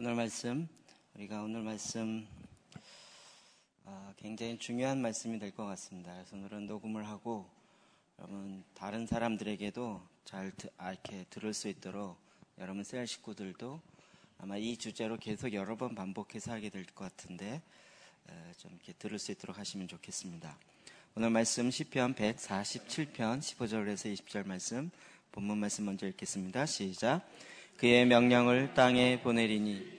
오늘 말씀, 우리가 오늘 말씀 어, 굉장히 중요한 말씀이 될 것 같습니다. 그래서 오늘은 녹음을 하고 여러분 다른 사람들에게도 잘 드, 아, 이렇게 들을 수 있도록 여러분 셀 식구들도 아마 이 주제로 계속 여러 번 반복해서 하게 될 것 같은데 에, 좀 이렇게 들을 수 있도록 하시면 좋겠습니다. 오늘 말씀 10편 147편 15절에서 20절 말씀 본문 말씀 먼저 읽겠습니다. 시작. 그의 명령을 땅에 보내리니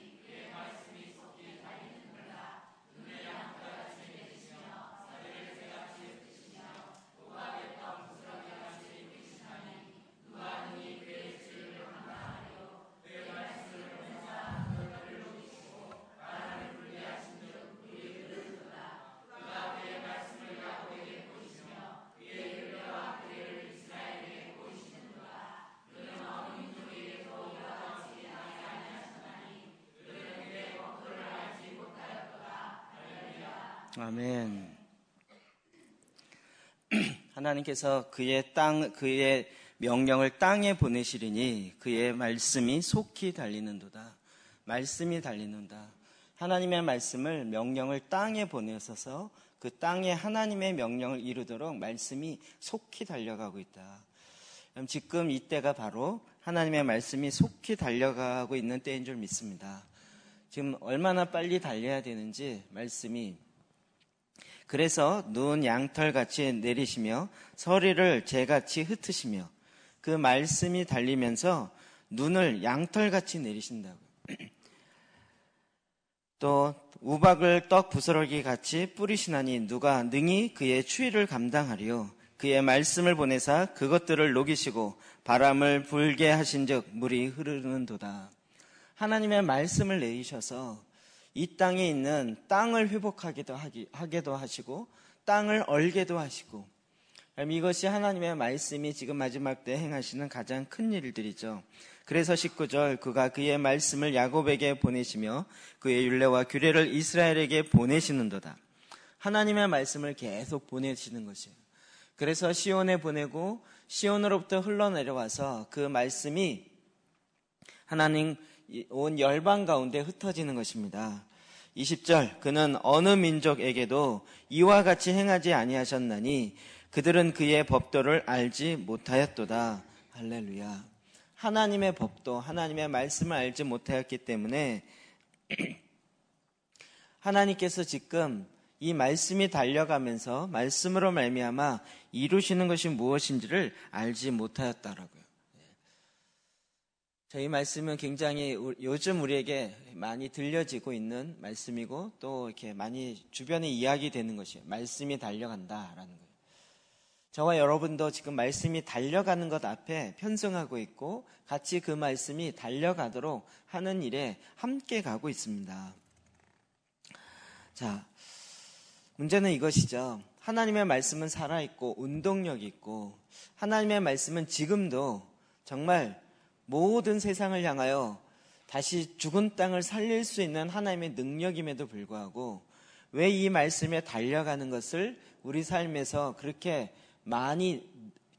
하나님께서 그의 땅, 그의 명령을 땅에 보내시리니 그의 말씀이 속히 달리는도다. 말씀이 달리는다. 하나님의 말씀을 명령을 땅에 보내셔서 그 땅에 하나님의 명령을 이루도록 말씀이 속히 달려가고 있다. 지금 이때가 바로 하나님의 말씀이 속히 달려가고 있는 때인 줄 믿습니다. 지금 얼마나 빨리 달려야 되는지 말씀이 그래서 눈 양털같이 내리시며 서리를 재같이 흩으시며 그 말씀이 달리면서 눈을 양털같이 내리신다고또 우박을 떡 부스러기 같이 뿌리시나니 누가 능히 그의 추위를 감당하리요. 그의 말씀을 보내사 그것들을 녹이시고 바람을 불게 하신적 물이 흐르는도다. 하나님의 말씀을 내리셔서 이 땅에 있는 땅을 회복하기도 하기, 하게도 하시고 땅을 얼게도 하시고 이것이 하나님의 말씀이 지금 마지막 때 행하시는 가장 큰 일들이죠. 그래서 19절 그가 그의 말씀을 야곱에게 보내시며 그의 율례와 규례를 이스라엘에게 보내시는도다. 하나님의 말씀을 계속 보내시는 것이에요. 그래서 시온에 보내고 시온으로부터 흘러내려와서 그 말씀이 하나님 온 열방 가운데 흩어지는 것입니다. 20절 그는 어느 민족에게도 이와 같이 행하지 아니하셨나니 그들은 그의 법도를 알지 못하였도다. 할렐루야. 하나님의 법도 하나님의 말씀을 알지 못하였기 때문에 하나님께서 지금 이 말씀이 달려가면서 말씀으로 말미암아 이루시는 것이 무엇인지를 알지 못하였다라고 저희 말씀은 굉장히 요즘 우리에게 많이 들려지고 있는 말씀이고 또 이렇게 많이 주변에 이야기되는 것이에요. 말씀이 달려간다라는 거예요. 저와 여러분도 지금 말씀이 달려가는 것 앞에 편승하고 있고 같이 그 말씀이 달려가도록 하는 일에 함께 가고 있습니다. 자, 문제는 이것이죠. 하나님의 말씀은 살아있고 운동력이 있고 하나님의 말씀은 지금도 정말 모든 세상을 향하여 다시 죽은 땅을 살릴 수 있는 하나님의 능력임에도 불구하고 왜 이 말씀에 달려가는 것을 우리 삶에서 그렇게 많이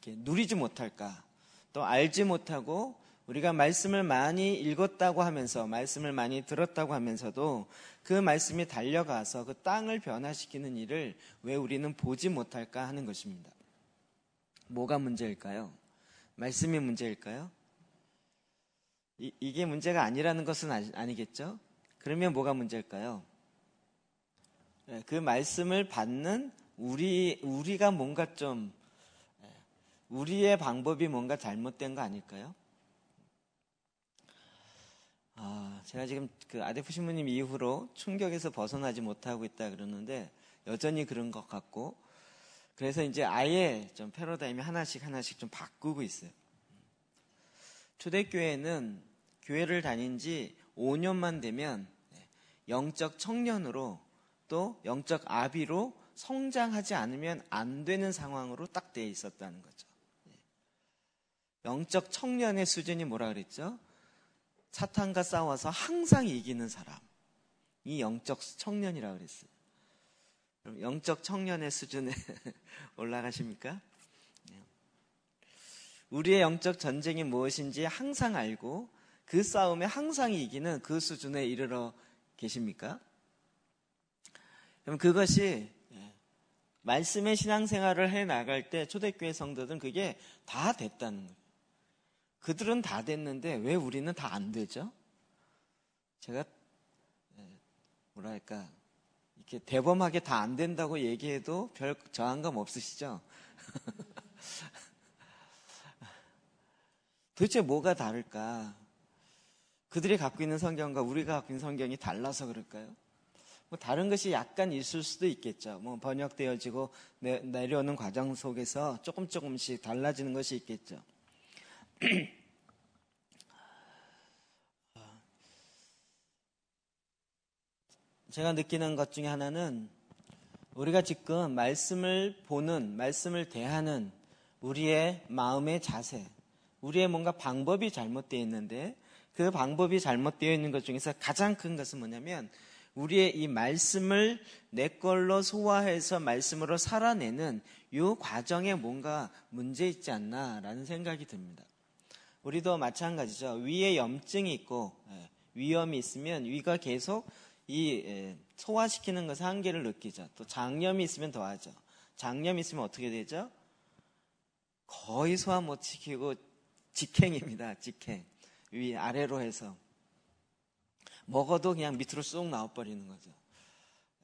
누리지 못할까? 또 알지 못하고 우리가 말씀을 많이 읽었다고 하면서 말씀을 많이 들었다고 하면서도 그 말씀이 달려가서 그 땅을 변화시키는 일을 왜 우리는 보지 못할까 하는 것입니다. 뭐가 문제일까요? 말씀이 문제일까요? 이, 이게 문제가 아니라는 것은 아니, 겠죠 그러면 뭐가 문제일까요? 예, 그 말씀을 받는 우리, 우리가 뭔가 좀, 예, 우리의 방법이 뭔가 잘못된 거 아닐까요? 아, 제가 지금 그 아데프 신부님 이후로 충격에서 벗어나지 못하고 있다 그러는데 여전히 그런 것 같고 그래서 이제 아예 좀 패러다임이 하나씩 하나씩 좀 바꾸고 있어요. 초대교회는 교회를 다닌 지 5년만 되면 네, 영적 청년으로 또 영적 아비로 성장하지 않으면 안 되는 상황으로 딱 되어 있었다는 거죠. 네. 영적 청년의 수준이 뭐라 그랬죠? 사탄과 싸워서 항상 이기는 사람. 이 영적 청년이라 고 그랬어요. 그럼 영적 청년의 수준에 올라가십니까? 네. 우리의 영적 전쟁이 무엇인지 항상 알고 그 싸움에 항상 이기는 그 수준에 이르러 계십니까? 그럼 그것이 예, 말씀의 신앙생활을 해 나갈 때 초대교회 성도들은 그게 다 됐다는 거예요. 그들은 다 됐는데 왜 우리는 다 안 되죠? 제가 예, 뭐랄까 이렇게 대범하게 다 안 된다고 얘기해도 별 저항감 없으시죠? 도대체 뭐가 다를까? 그들이 갖고 있는 성경과 우리가 갖고 있는 성경이 달라서 그럴까요? 뭐 다른 것이 약간 있을 수도 있겠죠. 뭐 번역되어지고 내, 내려오는 과정 속에서 조금 조금씩 달라지는 것이 있겠죠. 제가 느끼는 것 중에 하나는 우리가 지금 말씀을 보는, 말씀을 대하는 우리의 마음의 자세, 우리의 뭔가 방법이 잘못되어 있는데 그 방법이 잘못되어 있는 것 중에서 가장 큰 것은 뭐냐면 우리의 이 말씀을 내 걸로 소화해서 말씀으로 살아내는 이 과정에 뭔가 문제 있지 않나라는 생각이 듭니다. 우리도 마찬가지죠. 위에 염증이 있고 예, 위염이 있으면 위가 계속 이 예, 소화시키는 것에 한계를 느끼죠. 또 장염이 있으면 더하죠. 장염이 있으면 어떻게 되죠? 거의 소화 못 시키고 직행입니다. 직행. 위 아래로 해서 먹어도 그냥 밑으로 쏙 나와버리는 거죠.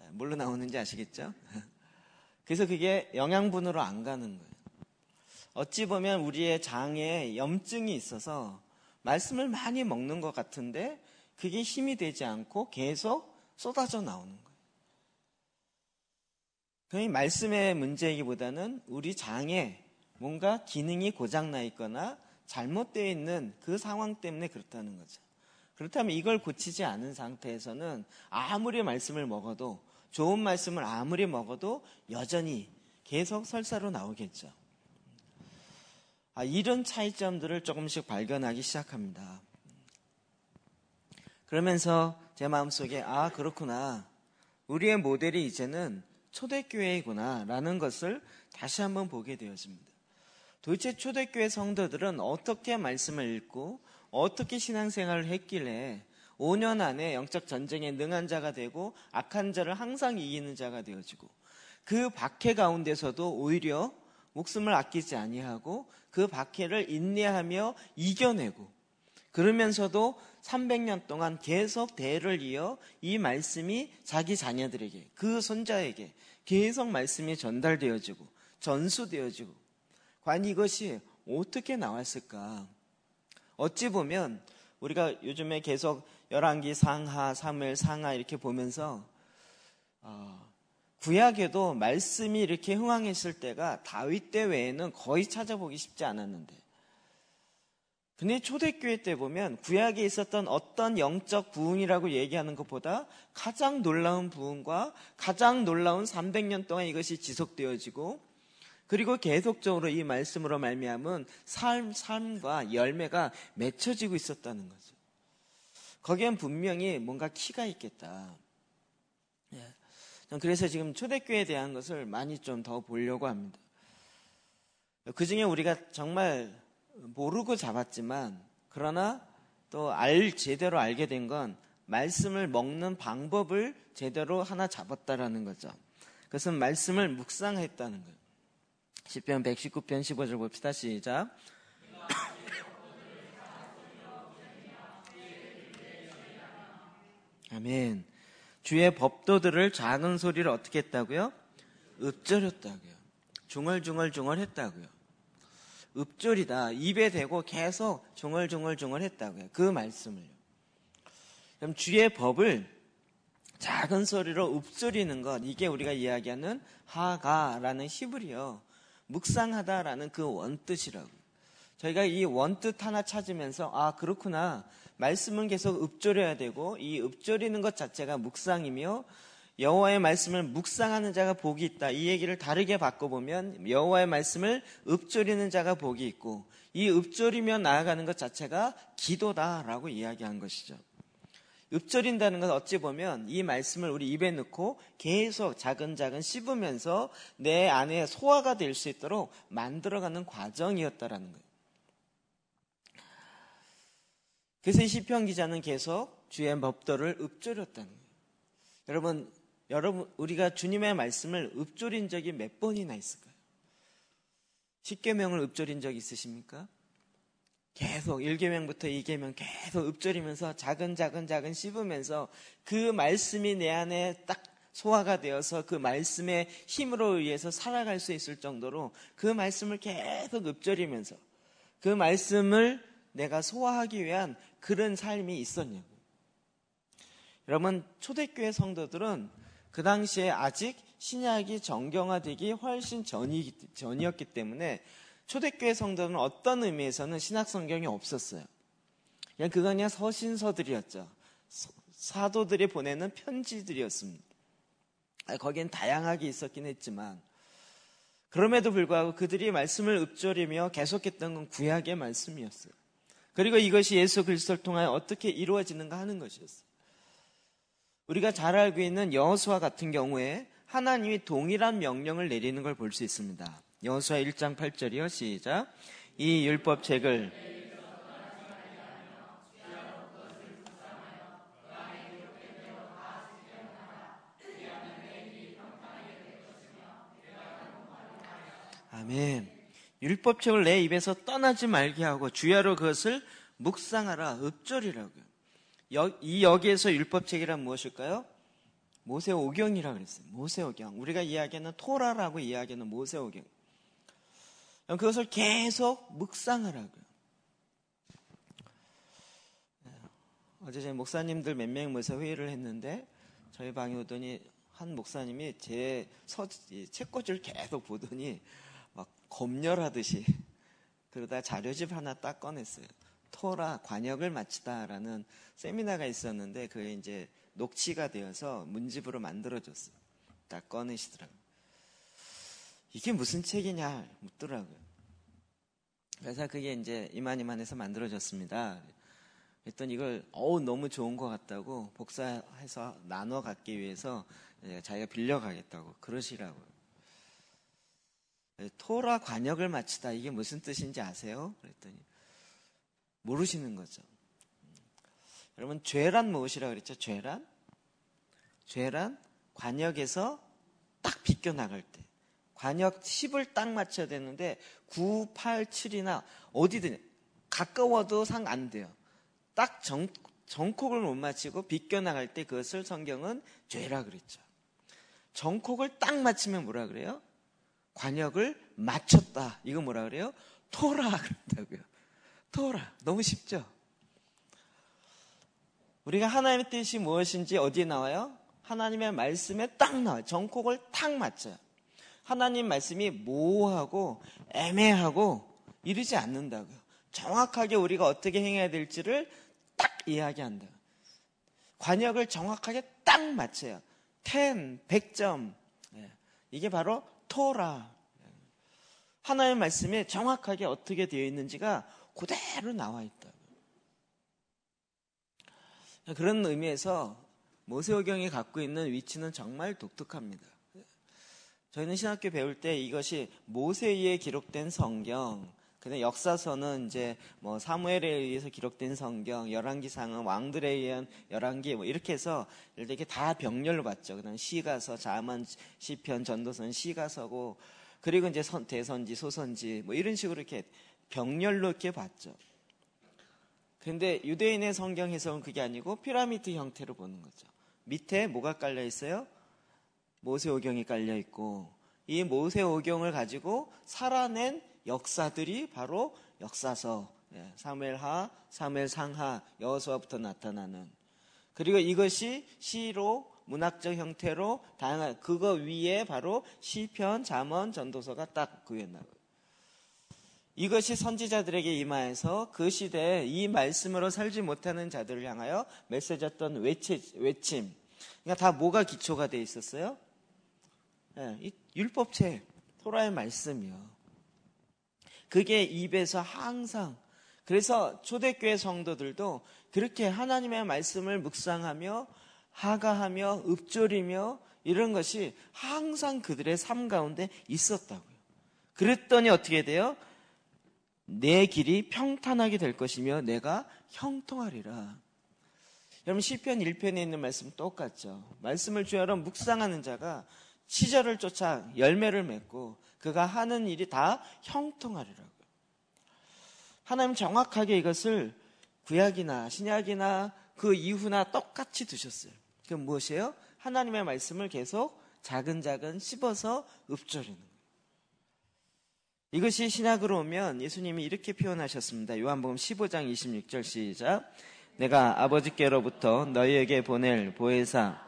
예, 뭘로 나오는지 아시겠죠? 그래서 그게 영양분으로 안 가는 거예요. 어찌 보면 우리의 장에 염증이 있어서 말씀을 많이 먹는 것 같은데 그게 힘이 되지 않고 계속 쏟아져 나오는 거예요. 그러니 말씀의 문제이기보다는 우리 장에 뭔가 기능이 고장나 있거나 잘못되어 있는 그 상황 때문에 그렇다는 거죠. 그렇다면 이걸 고치지 않은 상태에서는 아무리 말씀을 먹어도 좋은 말씀을 아무리 먹어도 여전히 계속 설사로 나오겠죠. 아, 이런 차이점들을 조금씩 발견하기 시작합니다. 그러면서 제 마음속에 아 그렇구나 우리의 모델이 이제는 초대교회이구나 라는 것을 다시 한번 보게 되어집니다. 도대체 초대교회 성도들은 어떻게 말씀을 읽고 어떻게 신앙생활을 했길래 5년 안에 영적 전쟁에 능한 자가 되고 악한 자를 항상 이기는 자가 되어지고 그 박해 가운데서도 오히려 목숨을 아끼지 아니하고 그 박해를 인내하며 이겨내고 그러면서도 300년 동안 계속 대를 이어 이 말씀이 자기 자녀들에게 그 손자에게 계속 말씀이 전달되어지고 전수되어지고 과연 이것이 어떻게 나왔을까? 어찌 보면 우리가 요즘에 계속 열왕기 상하, 사일 상하 이렇게 보면서 어, 구약에도 말씀이 이렇게 흥황했을 때가 다윗 때 외에는 거의 찾아보기 쉽지 않았는데 근데 초대교회 때 보면 구약에 있었던 어떤 영적 부흥이라고 얘기하는 것보다 가장 놀라운 부흥과 가장 놀라운 300년 동안 이것이 지속되어지고 그리고 계속적으로 이 말씀으로 말미암은 삶, 삶과 열매가 맺혀지고 있었다는 거죠. 거기엔 분명히 뭔가 키가 있겠다. 예. 그래서 지금 초대교회에 대한 것을 많이 좀 더 보려고 합니다. 그 중에 우리가 정말 모르고 잡았지만, 그러나 또 알, 제대로 알게 된 건 말씀을 먹는 방법을 제대로 하나 잡았다라는 거죠. 그것은 말씀을 묵상했다는 거예요. 10편 119편 15절 봅시다. 시작. 아멘. 주의 법도들을 작은 소리를 어떻게 했다고요? 읊조렸다고요. 중얼중얼중얼 했다고요. 읊조리다. 입에 대고 계속 중얼중얼중얼 했다고요. 그 말씀을요. 그럼 주의 법을 작은 소리로 읊조리는 것, 이게 우리가 이야기하는 하가라는 히브리어 묵상하다라는 그 원뜻이라고. 저희가 이 원뜻 하나 찾으면서 아 그렇구나 말씀은 계속 읊조려야 되고 이 읊조리는 것 자체가 묵상이며 여호와의 말씀을 묵상하는 자가 복이 있다. 이 얘기를 다르게 바꿔보면 여호와의 말씀을 읊조리는 자가 복이 있고 이 읊조리며 나아가는 것 자체가 기도다라고 이야기한 것이죠. 읊조린다는 건 어찌 보면 이 말씀을 우리 입에 넣고 계속 자근자근 씹으면서 내 안에 소화가 될 수 있도록 만들어가는 과정이었다라는 거예요. 그래서 이 시편 기자는 계속 주의 법도를 읊조렸다는 거예요. 여러분, 여러분 우리가 주님의 말씀을 읊조린 적이 몇 번이나 있을까요? 십계명을 읊조린 적 있으십니까? 계속 1계명부터 2계명 계속 읊조리면서 작은 작은 작은 씹으면서 그 말씀이 내 안에 딱 소화가 되어서 그 말씀의 힘으로 의해서 살아갈 수 있을 정도로 그 말씀을 계속 읊조리면서 그 말씀을 내가 소화하기 위한 그런 삶이 있었냐고. 여러분 초대교회 성도들은 그 당시에 아직 신약이 정경화되기 훨씬 전이, 전이었기 때문에 초대교회 성도는 어떤 의미에서는 신학성경이 없었어요. 그냥 그거냐 서신서들이었죠. 사도들이 보내는 편지들이었습니다. 아, 거기엔 다양하게 있었긴 했지만 그럼에도 불구하고 그들이 말씀을 읊조리며 계속했던 건 구약의 말씀이었어요. 그리고 이것이 예수 그리스도를 통하여 어떻게 이루어지는가 하는 것이었어요. 우리가 잘 알고 있는 여호수아 같은 경우에 하나님이 동일한 명령을 내리는 걸 볼 수 있습니다. 여호수아 1장 8절이요. 시작. 이 율법 책을 아멘. 율법책을 내 입에서 떠나지 말게 하고 주야로 그것을 묵상하라 읊조리라고요. 여, 이 여기에서 율법책이란 무엇일까요? 모세오경이라고 그랬어요. 모세오경. 우리가 이야기하는 토라라고 이야기하는 모세오경. 그것을 계속 묵상하라고요. 예, 어제 저희 목사님들 몇 명 모여서 회의를 했는데 저희 방에 오더니 한 목사님이 제 서, 책꽂이를 계속 보더니 막 검열하듯이 그러다 자료집 하나 딱 꺼냈어요. 토라 관역을 마치다라는 세미나가 있었는데 그게 이제 녹취가 되어서 문집으로 만들어졌어요. 딱 꺼내시더라고요. 이게 무슨 책이냐 묻더라고요. 그래서 그게 이제 이만이만해서 만들어졌습니다. 했더니 이걸 어우 너무 좋은 것 같다고 복사해서 나눠 갖기 위해서 자기가 빌려가겠다고 그러시라고요. 토라 관역을 마치다 이게 무슨 뜻인지 아세요? 그랬더니 모르시는 거죠. 여러분 죄란 무엇이라 그랬죠? 죄란 죄란 관역에서 딱 비껴 나갈 때 관역 10을 딱 맞춰야 되는데 9, 8, 7이나 어디든 가까워도 상 안 돼요. 딱 정, 정콕을 못 맞히고 비껴나갈 때 그것을 성경은 죄라 그랬죠. 정콕을 딱 맞히면 뭐라 그래요? 관역을 맞췄다. 이거 뭐라 그래요? 토라 그랬다고요. 토라. 너무 쉽죠? 우리가 하나님의 뜻이 무엇인지 어디에 나와요? 하나님의 말씀에 딱 나와요. 정콕을 딱 맞춰요. 하나님 말씀이 모호하고 애매하고 이르지 않는다고요. 정확하게 우리가 어떻게 행해야 될지를 딱 이야기한다. 관역을 정확하게 딱 맞춰요. 10, 100점. 예. 이게 바로 토라. 하나의 말씀에 정확하게 어떻게 되어 있는지가 그대로 나와 있다. 그런 의미에서 모세오경이 갖고 있는 위치는 정말 독특합니다. 저희는 신학교 배울 때 이것이 모세에 기록된 성경, 근데 역사서는 이제 뭐 사무엘에 의해서 기록된 성경, 열왕기상은 왕들에 의한 열왕기 뭐 이렇게 해서 이렇게 다 병렬로 봤죠. 그다음 시가서, 자만 시편, 전도서는 시가서고 그리고 이제 선, 대선지, 소선지 뭐 이런 식으로 이렇게 병렬로 이렇게 봤죠. 근데 유대인의 성경 해석은 그게 아니고 피라미드 형태로 보는 거죠. 밑에 뭐가 깔려 있어요? 모세오경이 깔려 있고 이 모세오경을 가지고 살아낸 역사들이 바로 역사서 예, 사멜하, 사멜상하, 여호수아부터 나타나는 그리고 이것이 시로 문학적 형태로 다양한 그거 위에 바로 시편, 잠언, 전도서가 딱 그게 나와 이것이 선지자들에게 임하여서 그 시대에 이 말씀으로 살지 못하는 자들을 향하여 메시지였던 외침, 그러니까 다 뭐가 기초가 돼 있었어요? 예, 이 율법책, 토라의 말씀이요. 그게 입에서 항상 그래서 초대교회 성도들도 그렇게 하나님의 말씀을 묵상하며 하가하며 읊조리며 이런 것이 항상 그들의 삶 가운데 있었다고요. 그랬더니 어떻게 돼요? 내 길이 평탄하게 될 것이며 내가 형통하리라. 여러분 시편 1편에 있는 말씀 똑같죠. 말씀을 주여로 묵상하는 자가 시절을 쫓아 열매를 맺고 그가 하는 일이 다 형통하리라고. 하나님 정확하게 이것을 구약이나 신약이나 그 이후나 똑같이 두셨어요. 그 무엇이에요? 하나님의 말씀을 계속 자근자근 씹어서 읊조리는 거예요. 이것이 신약으로 오면 예수님이 이렇게 표현하셨습니다. 요한복음 15장 26절 시작. 내가 아버지께로부터 너희에게 보낼 보혜사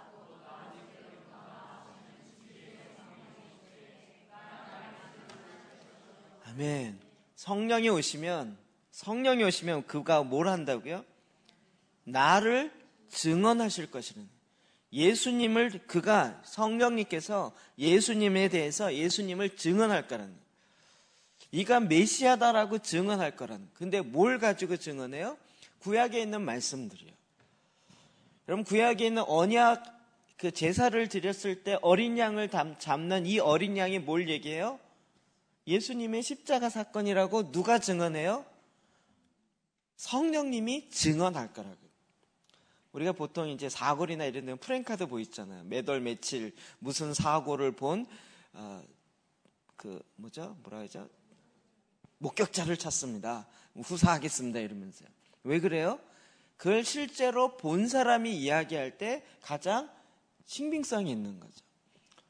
아멘. 성령이 오시면 성령이 오시면 그가 뭘 한다고요? 나를 증언하실 것이라는 예수님을 그가 성령님께서 예수님에 대해서 예수님을 증언할 거라는 이가 메시아다라고 증언할 거라는 근데 뭘 가지고 증언해요? 구약에 있는 말씀들이요. 그럼 구약에 있는 언약 그 제사를 드렸을 때 어린 양을 잡는 이 어린 양이 뭘 얘기해요? 예수님의 십자가 사건이라고 누가 증언해요? 성령님이 증언할 거라고요. 우리가 보통 이제 사골이나 이런 데는 프랭카드 보이잖아요. 뭐 매달 며칠 무슨 사고를 본, 어, 그, 뭐죠? 뭐라 하죠? 목격자를 찾습니다. 후사하겠습니다. 이러면서요. 왜 그래요? 그걸 실제로 본 사람이 이야기할 때 가장 신빙성이 있는 거죠.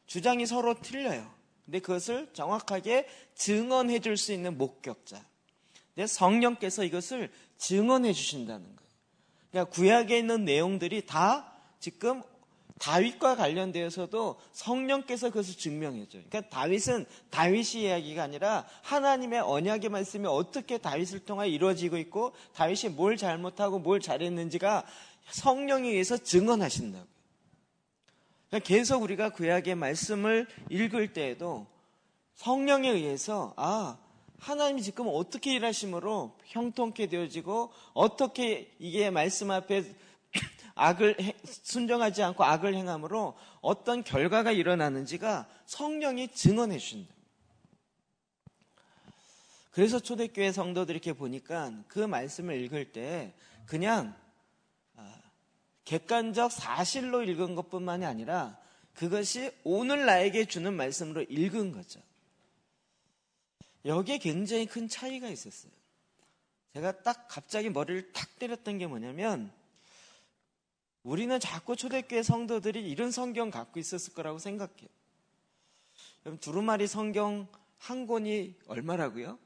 주장이 서로 틀려요. 근데 그것을 정확하게 증언해 줄 수 있는 목격자. 근데 성령께서 이것을 증언해 주신다는 거예요. 그러니까 구약에 있는 내용들이 다 지금 다윗과 관련되어서도 성령께서 그것을 증명해줘요. 그러니까 다윗은 다윗이 이야기가 아니라 하나님의 언약의 말씀이 어떻게 다윗을 통해 이루어지고 있고 다윗이 뭘 잘못하고 뭘 잘했는지가 성령에 의해서 증언하신다고. 계속 우리가 구약의 말씀을 읽을 때에도 성령에 의해서 아 하나님이 지금 어떻게 일하심으로 형통케 되어지고 어떻게 이게 말씀 앞에 악을 순정하지 않고 악을 행함으로 어떤 결과가 일어나는지가 성령이 증언해 준다 그래서 초대교회 성도들 이렇게 보니까 그 말씀을 읽을 때 그냥 객관적 사실로 읽은 것뿐만이 아니라 그것이 오늘 나에게 주는 말씀으로 읽은 거죠. 여기에 굉장히 큰 차이가 있었어요. 제가 딱 갑자기 머리를 탁 때렸던 게 뭐냐면 우리는 자꾸 초대교회 성도들이 이런 성경 갖고 있었을 거라고 생각해요. 그럼 두루마리 성경 한 권이 얼마라고요?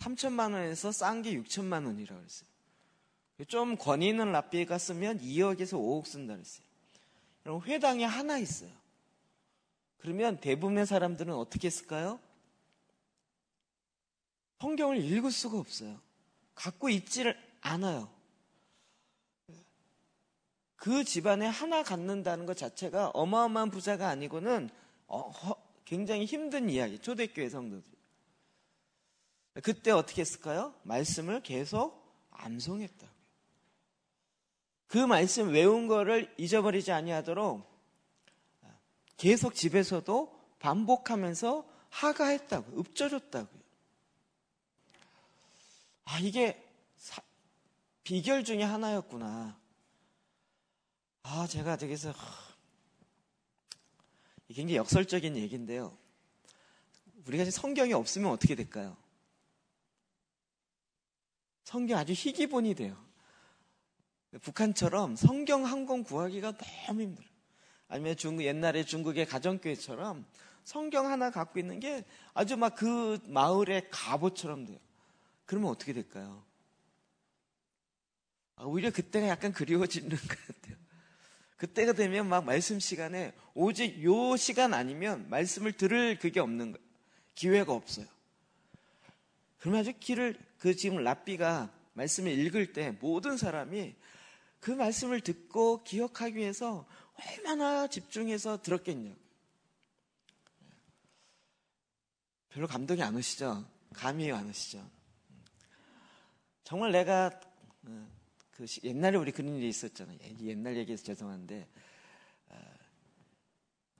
3천만 원에서 싼 게 6천만 원이라고 했랬어요 좀 권위 있는 랍비가 쓰면 2억에서 5억 쓴다 그랬어요. 그럼 회당이 하나 있어요. 그러면 대부분의 사람들은 어떻게 쓸까요? 성경을 읽을 수가 없어요. 갖고 있지를 않아요. 그 집안에 하나 갖는다는 것 자체가 어마어마한 부자가 아니고는 어, 굉장히 힘든 이야기. 초대교회 성도들. 그때 어떻게 했을까요? 말씀을 계속 암송했다. 그 말씀 외운 거를 잊어버리지 아니하도록 계속 집에서도 반복하면서 하가했다고 읊조줬다고요. 아, 이게 사, 비결 중에 하나였구나. 아, 제가 되게서 굉장히 역설적인 얘기인데요. 우리가 성경이 없으면 어떻게 될까요? 성경 아주 희기본이 돼요. 북한처럼 성경 한 권 구하기가 너무 힘들어요. 아니면 중국, 옛날에 중국의 가정교회처럼 성경 하나 갖고 있는 게 아주 막 그 마을의 가보처럼 돼요. 그러면 어떻게 될까요? 아, 오히려 그때가 약간 그리워지는 것 같아요. 그때가 되면 막 말씀 시간에 오직 요 시간 아니면 말씀을 들을 그게 없는 거예요. 기회가 없어요. 그러면 아주 길을 그 지금 랍비가 말씀을 읽을 때 모든 사람이 그 말씀을 듣고 기억하기 위해서 얼마나 집중해서 들었겠냐. 별로 감동이 안 오시죠? 감이 안 오시죠? 정말 내가 어, 그 옛날에 우리 그런 일이 있었잖아요. 예, 옛날 얘기해서 죄송한데 어,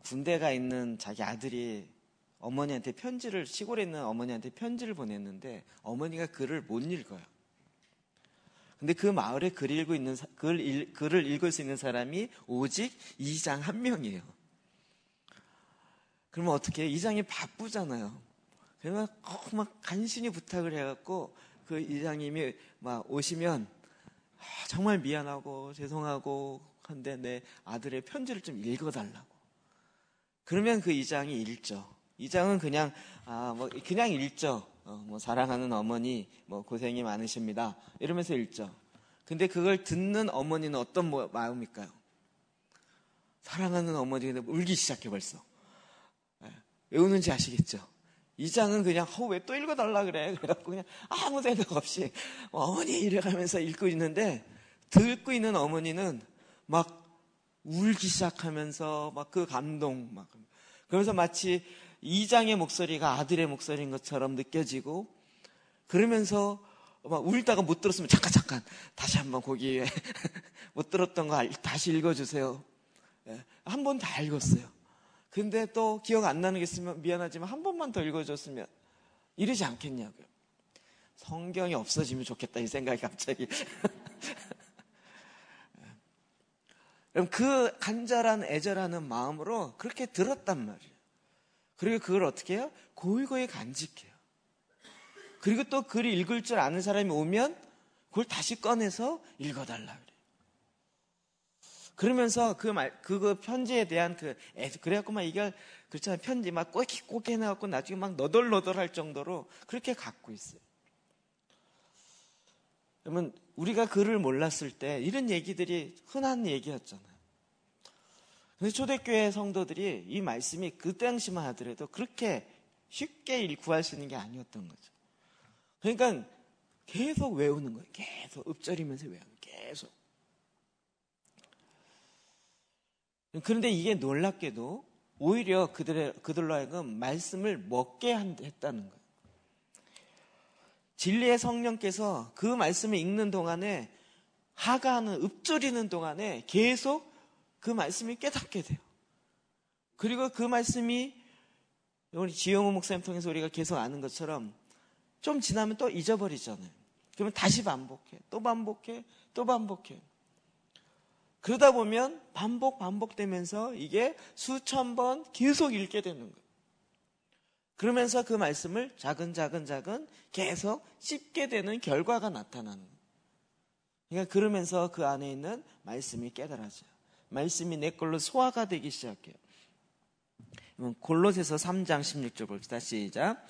군대가 있는 자기 아들이 어머니한테 편지를 시골에 있는 어머니한테 편지를 보냈는데 어머니가 글을 못 읽어요. 근데 그 마을에 글 읽고 있는 글 글, 글을 읽을 수 있는 사람이 오직 이장 한 명이에요. 그러면 어떻게 이장이 바쁘잖아요. 그래서 어, 막 간신히 부탁을 해갖고 그 이장님이 막 오시면 아, 정말 미안하고 죄송하고 한데 내 아들의 편지를 좀 읽어달라고. 그러면 그 이장이 읽죠. 이장은 그냥 아뭐 그냥 읽죠. 어, 뭐 사랑하는 어머니 뭐 고생이 많으십니다. 이러면서 읽죠. 근데 그걸 듣는 어머니는 어떤 뭐 마음일까요? 사랑하는 어머니가 울기 시작해 벌써. 왜 예, 우는지 아시겠죠? 이 장은 그냥 어, 왜또 읽어달라 그래 그래갖고 그냥 아무 생각 없이 뭐 어머니 이래가면서 읽고 있는데 듣고 있는 어머니는 막 울기 시작하면서 막 그 감동 막 그러면서 마치 이장의 목소리가 아들의 목소리인 것처럼 느껴지고 그러면서 막 울다가 못 들었으면 잠깐 잠깐 다시 한번 거기에 못 들었던 거 다시 읽어주세요. 예, 한번 다 읽었어요. 근데 또 기억 안 나는 게 있으면 미안하지만 한 번만 더 읽어줬으면 이러지 않겠냐고요. 성경이 없어지면 좋겠다 이 생각이 갑자기. 예. 그럼 그 간절한 애절하는 마음으로 그렇게 들었단 말이에요. 그리고 그걸 어떻게 해요? 골고이 간직해요. 그리고 또 글을 읽을 줄 아는 사람이 오면 그걸 다시 꺼내서 읽어달라 그래요. 그러면서 그 말, 그거 편지에 대한 그, 그래갖고 막이걸 그렇잖아요. 편지 막 꼬깃꼬깃 해갖고 나중에 막 너덜너덜 할 정도로 그렇게 갖고 있어요. 그러면 우리가 글을 몰랐을 때 이런 얘기들이 흔한 얘기였잖아요. 근데 초대교회 성도들이 이 말씀이 그 당시만 하더라도 그렇게 쉽게 구할 수 있는 게 아니었던 거죠. 그러니까 계속 외우는 거예요. 계속 읊조리면서 외우는 거예요. 계속. 그런데 이게 놀랍게도 오히려 그들의, 그들로 하여금 말씀을 먹게 한, 했다는 거예요. 진리의 성령께서 그 말씀을 읽는 동안에 하가하는 읊조리는 동안에 계속 그 말씀이 깨닫게 돼요. 그리고 그 말씀이 우리 지영호 목사님 통해서 우리가 계속 아는 것처럼 좀 지나면 또 잊어버리잖아요. 그러면 다시 반복해. 또 반복해. 또 반복해. 그러다 보면 반복, 반복되면서 이게 수천 번 계속 읽게 되는 거예요. 그러면서 그 말씀을 작은, 작은, 작은 계속 씹게 되는 결과가 나타나는 거예요. 그러니까 그러면서 그 안에 있는 말씀이 깨달아져요. 말씀이 내 걸로 소화가 되기 시작해요. 골로새서 3장 16절 봅시다. 시작.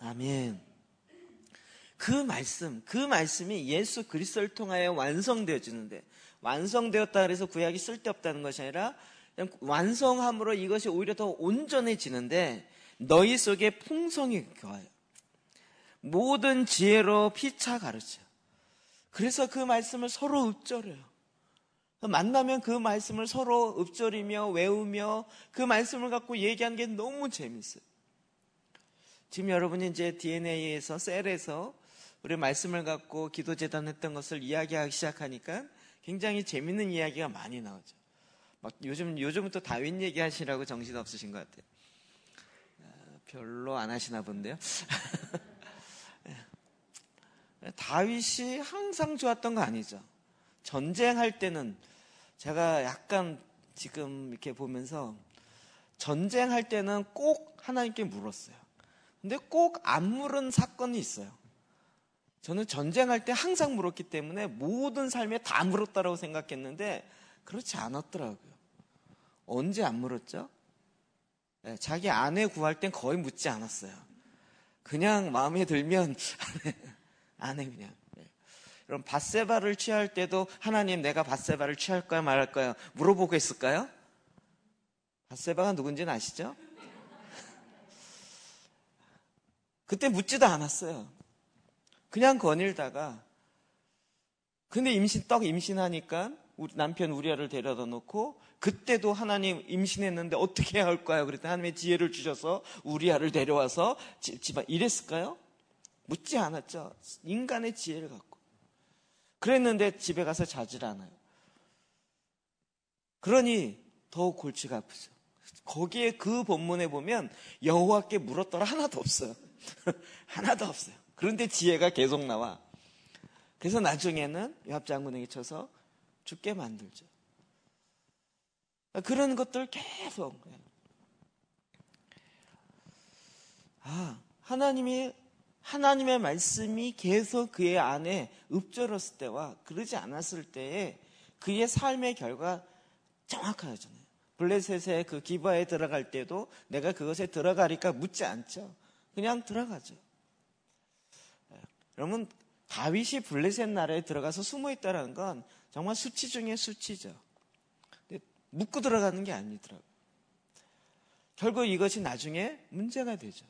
아멘. 그 말씀, 그 말씀이 예수 그리스도를 통하여 완성되어지는데 완성되었다 그래서 구약이 쓸데없다는 것이 아니라 완성함으로 이것이 오히려 더 온전해지는데 너희 속에 풍성이 교하여 모든 지혜로 피차 가르쳐. 그래서 그 말씀을 서로 읊조려요. 만나면 그 말씀을 서로 읊조리며 외우며 그 말씀을 갖고 얘기하는 게 너무 재밌어요. 지금 여러분이 이제 DNA에서 셀에서 우리 말씀을 갖고 기도재단 했던 것을 이야기하기 시작하니까 굉장히 재밌는 이야기가 많이 나오죠. 막 요즘 요즘은 또 다윈 얘기하시라고 정신 없으신 것 같아요. 아, 별로 안 하시나 본데요. 예. 다윗이 항상 좋았던 거 아니죠. 전쟁할 때는 제가 약간 지금 이렇게 보면서 전쟁할 때는 꼭 하나님께 물었어요. 근데 꼭 안 물은 사건이 있어요. 저는 전쟁할 때 항상 물었기 때문에 모든 삶에 다 물었다라고 생각했는데 그렇지 않았더라고요. 언제 안 물었죠? 네, 자기 아내 구할 땐 거의 묻지 않았어요. 그냥 마음에 들면 아내 그냥. 네. 그럼 바세바를 취할 때도 하나님 내가 바세바를 취할까요 말할까요 물어보고 있을까요 바세바가 누군지는 아시죠? 그때 묻지도 않았어요. 그냥 거닐다가 근데 임신 떡 임신하니까 남편 우리아를 데려다 놓고 그때도 하나님 임신했는데 어떻게 해야 할까요? 그랬더니 하나님의 지혜를 주셔서 우리아를 데려와서 집안 이랬을까요? 묻지 않았죠. 인간의 지혜를 갖고. 그랬는데 집에 가서 자질 않아요. 그러니 더욱 골치가 아프죠. 거기에 그 본문에 보면 여호와께 물었더라 하나도 없어요. 하나도 없어요. 그런데 지혜가 계속 나와. 그래서 나중에는 여합 장군에게 쳐서 죽게 만들죠. 그런 것들 계속. 아, 하나님이, 하나님의 말씀이 계속 그의 안에 읊조렸을 때와 그러지 않았을 때에 그의 삶의 결과 정확하잖아요. 블레셋의 그 기바에 들어갈 때도 내가 그것에 들어가니까 묻지 않죠. 그냥 들어가죠. 예, 여러분, 다윗이 블레셋 나라에 들어가서 숨어 있다는 건 정말 수치 중에 수치죠. 묶고 들어가는 게 아니더라고요. 결국 이것이 나중에 문제가 되죠.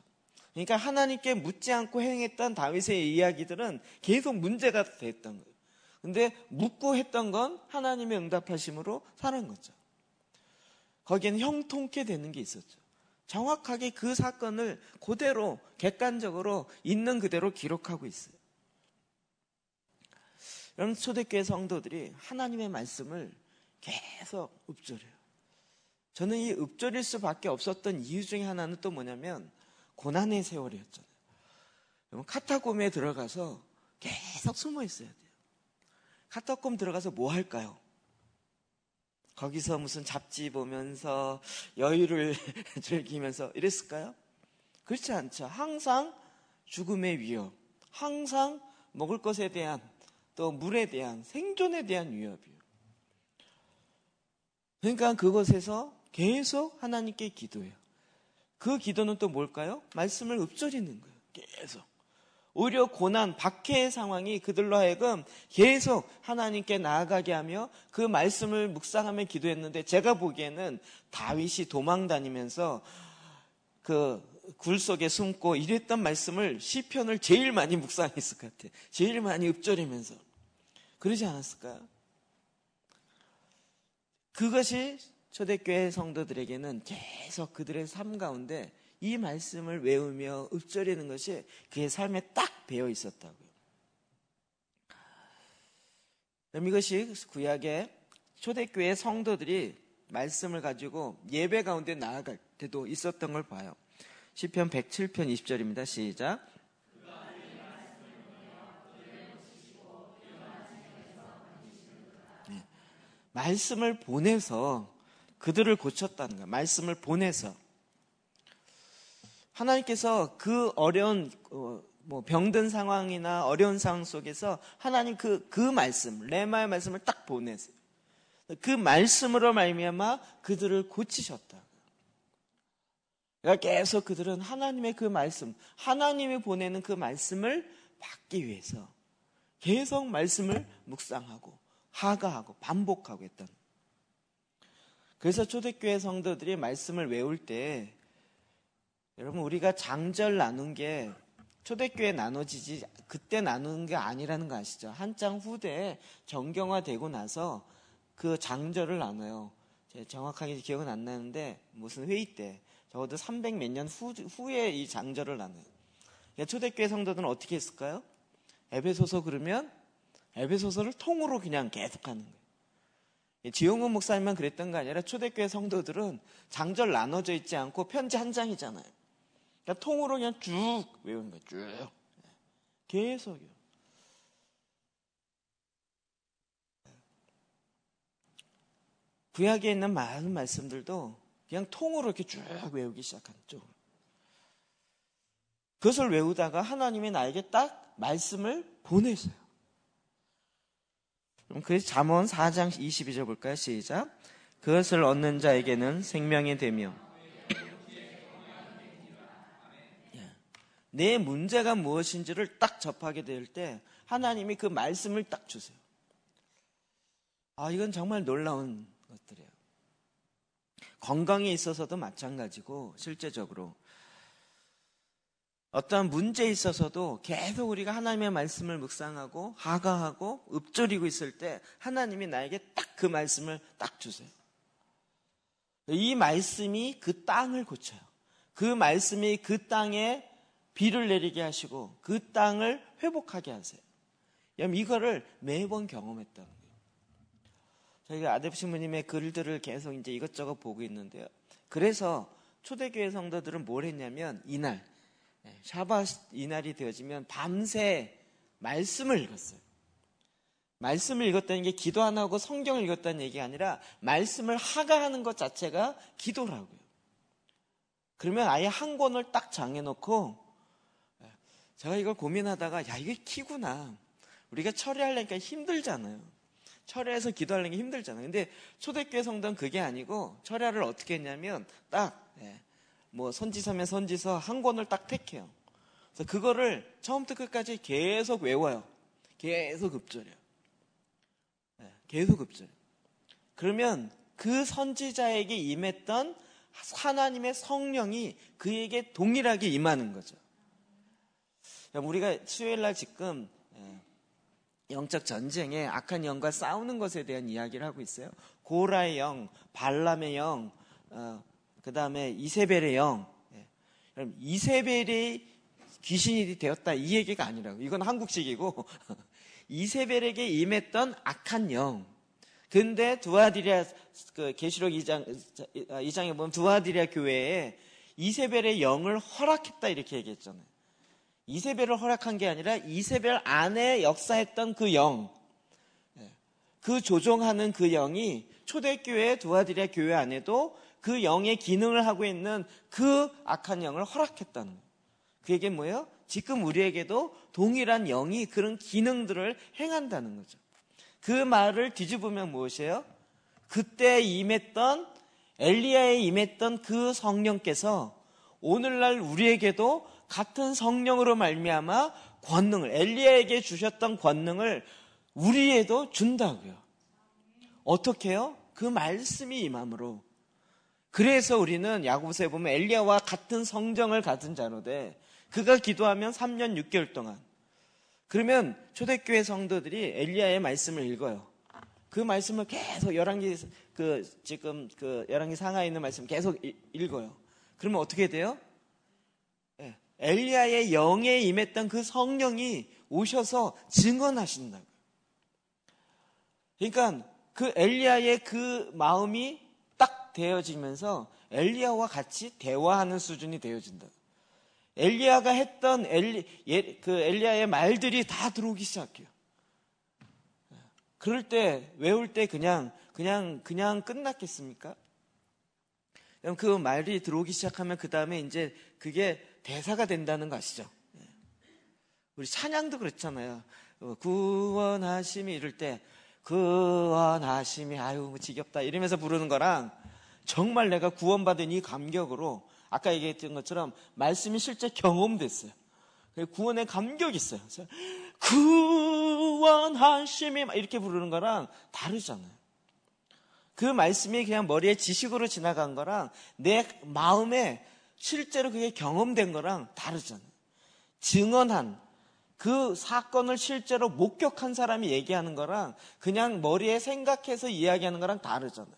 그러니까 하나님께 묻지 않고 행했던 다윗의 이야기들은 계속 문제가 됐던 거예요. 근데 묻고 했던 건 하나님의 응답하심으로 사는 거죠. 거기에는 형통케 되는 게 있었죠. 정확하게 그 사건을 그대로 객관적으로 있는 그대로 기록하고 있어요. 여러분 초대교회 성도들이 하나님의 말씀을 계속 읊조려요. 저는 이 읊조릴 수밖에 없었던 이유 중에 하나는 또 뭐냐면 고난의 세월이었잖아요. 여러분 카타곰에 들어가서 계속 숨어 있어야 돼요. 카타곰 들어가서 뭐 할까요? 거기서 무슨 잡지 보면서 여유를 즐기면서 이랬을까요? 그렇지 않죠. 항상 죽음의 위협, 항상 먹을 것에 대한 또 물에 대한 생존에 대한 위협이요. 그러니까 그것에서 계속 하나님께 기도해요. 그 기도는 또 뭘까요? 말씀을 읊조리는 거예요. 계속. 오히려 고난, 박해의 상황이 그들로 하여금 계속 하나님께 나아가게 하며 그 말씀을 묵상하며 기도했는데 제가 보기에는 다윗이 도망 다니면서 그굴 속에 숨고 이랬던 말씀을 시편을 제일 많이 묵상했을 것 같아요. 제일 많이 읊조리면서. 그러지 않았을까요? 그것이 초대교회 성도들에게는 계속 그들의 삶 가운데 이 말씀을 외우며 읊조리는 것이 그의 삶에 딱 배어 있었다고요. 그럼 이것이 구약의 초대교회 성도들이 말씀을 가지고 예배 가운데 나아갈 때도 있었던 걸 봐요. 시편 107편 20절입니다. 시작. 말씀을 보내서 그들을 고쳤다는 거예요. 말씀을 보내서. 하나님께서 그 어려운 어, 뭐 병든 상황이나 어려운 상황 속에서 하나님 그그 그 말씀 레마의 말씀을 딱 보내세요. 그 말씀으로 말미암아 그들을 고치셨다. 그러 그러니까 계속 그들은 하나님의 그 말씀, 하나님이 보내는 그 말씀을 받기 위해서 계속 말씀을 묵상하고 하가하고 반복하고 했던. 그래서 초대교회 성도들이 말씀을 외울 때 여러분 우리가 장절 나눈 게 초대교회 나눠지지 그때 나누는 게 아니라는 거 아시죠? 한창 후대에 정경화되고 나서 그 장절을 나눠요. 정확하게 기억은 안 나는데 무슨 회의 때 적어도 300 몇 년 후에 이 장절을 나눠요. 그러니까 초대교회 성도들은 어떻게 했을까요? 에베소서 그러면 에베소서를 통으로 그냥 계속하는 거예요. 예, 지용은 목사님만 그랬던 게 아니라 초대교회 성도들은 장절 나눠져 있지 않고 편지 한 장이잖아요. 그러니까 통으로 그냥 쭉 외우는 거예요. 쭉. 예, 계속요. 구약에 있는 많은 말씀들도 그냥 통으로 이렇게 쭉 외우기 시작한 쪽. 그것을 외우다가 하나님이 나에게 딱 말씀을 보내세요. 그래서 그 잠언 4장 22절 볼까요? 시작. 그것을 얻는 자에게는 생명이 되며 예. 내 문제가 무엇인지를 딱 접하게 될 때 하나님이 그 말씀을 딱 주세요. 아, 이건 정말 놀라운 것들이에요. 건강에 있어서도 마찬가지고 실제적으로 어떠한 문제에 있어서도 계속 우리가 하나님의 말씀을 묵상하고 하가하고 읊조리고 있을 때 하나님이 나에게 딱 그 말씀을 딱 주세요. 이 말씀이 그 땅을 고쳐요. 그 말씀이 그 땅에 비를 내리게 하시고 그 땅을 회복하게 하세요. 그럼 이거를 매번 경험했다는 거예요. 저희가 아델프 신부님의 글들을 계속 이제 이것저것 보고 있는데요. 그래서 초대교회 성도들은 뭘 했냐면 이날 네, 샤바 이날이 되어지면 밤새 말씀을 읽었어요. 말씀을 읽었다는 게 기도 안 하고 성경을 읽었다는 얘기가 아니라 말씀을 하가하는 것 자체가 기도라고요. 그러면 아예 한 권을 딱 장해놓고 네, 제가 이걸 고민하다가 야 이게 키구나. 우리가 철회하려니까 힘들잖아요. 철회해서 기도하는 게 힘들잖아요. 근데 초대교회 성당 그게 아니고 철회를 어떻게 했냐면 딱 예, 뭐 선지서면 선지서 한 권을 딱 택해요. 그래서 그거를 처음부터 끝까지 계속 외워요. 계속 읊조려요. 네, 계속 읊조려요. 그러면 그 선지자에게 임했던 하나님의 성령이 그에게 동일하게 임하는 거죠. 우리가 수요일 날 지금 예, 영적 전쟁에 악한 영과 싸우는 것에 대한 이야기를 하고 있어요. 고라의 영, 발람의 영, 어, 그 다음에 이세벨의 영. 예. 여러분, 이세벨이 귀신이 되었다. 이 얘기가 아니라고. 이건 한국식이고. 이세벨에게 임했던 악한 영. 근데 두아디리아 그 계시록 2장 2장에 보면 두아디리아 교회에 이세벨의 영을 허락했다 이렇게 얘기했잖아요. 이세벨을 허락한 게 아니라 이세벨 안에 역사했던 그 영, 예. 그 조종하는 그 영이 초대교회 두아디리아 교회 안에도 그 영의 기능을 하고 있는 그 악한 영을 허락했다는 거예요. 그게 뭐예요? 지금 우리에게도 동일한 영이 그런 기능들을 행한다는 거죠. 그 말을 뒤집으면 무엇이에요? 그때 임했던 엘리야에 임했던 그 성령께서 오늘날 우리에게도 같은 성령으로 말미암아 권능을 엘리야에게 주셨던 권능을 우리에도 준다고요. 어떻게요? 그 말씀이 임함으로 그래서 우리는 야고보서에 보면 엘리야와 같은 성정을 가진 자로 돼 그가 기도하면 3년 6개월 동안 그러면 초대교회 성도들이 엘리야의 말씀을 읽어요. 그 말씀을 계속 열왕기 그 지금 그 열왕기 상하에 있는 말씀 계속 읽어요. 그러면 어떻게 돼요? 예, 엘리야의 영에 임했던 그 성령이 오셔서 증언하신다고. 그러니까 그 엘리야의 그 마음이 되어지면서 엘리야와 같이 대화하는 수준이 되어진다. 엘리야가 했던 엘리, 예, 그 엘리야의 말들이 다 들어오기 시작해요. 그럴 때 외울 때 그냥 그냥 그냥 끝났겠습니까? 그럼 그 말이 들어오기 시작하면 그 다음에 이제 그게 대사가 된다는 거 아시죠? 예. 우리 찬양도 그렇잖아요. 어, 구원하심이 이럴 때 구원하심이 아유 지겹다 이러면서 부르는 거랑 정말 내가 구원받은 이 감격으로 아까 얘기했던 것처럼 말씀이 실제 경험됐어요. 구원의 감격이 있어요. 구원하심이 이렇게 부르는 거랑 다르잖아요. 그 말씀이 그냥 머리에 지식으로 지나간 거랑 내 마음에 실제로 그게 경험된 거랑 다르잖아요. 증언한 그 사건을 실제로 목격한 사람이 얘기하는 거랑 그냥 머리에 생각해서 이야기하는 거랑 다르잖아요.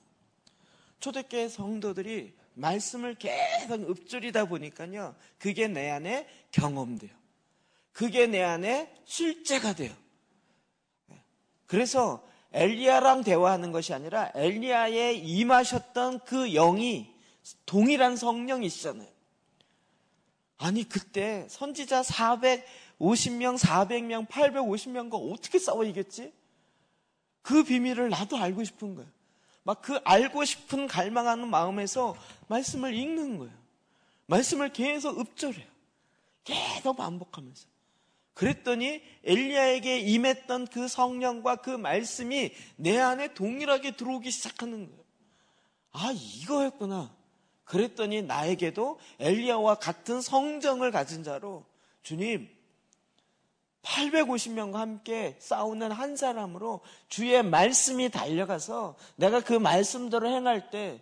초대교회 성도들이 말씀을 계속 읊조리다 보니까요. 그게 내 안에 경험돼요. 그게 내 안에 실제가 돼요. 그래서 엘리야랑 대화하는 것이 아니라 엘리야에 임하셨던 그 영이 동일한 성령이시잖아요. 아니 그때 선지자 450명, 400명, 850명과 어떻게 싸워 이겼지? 그 비밀을 나도 알고 싶은 거예요. 막그 알고 싶은 갈망하는 마음에서 말씀을 읽는 거예요. 말씀을 계속 읊조려요. 계속 반복하면서. 그랬더니 엘리야에게 임했던 그 성령과 그 말씀이 내 안에 동일하게 들어오기 시작하는 거예요. 아, 이거였구나. 그랬더니 나에게도 엘리야와 같은 성정을 가진 자로 주님 850명과 함께 싸우는 한 사람으로 주의 말씀이 달려가서 내가 그 말씀대로 행할 때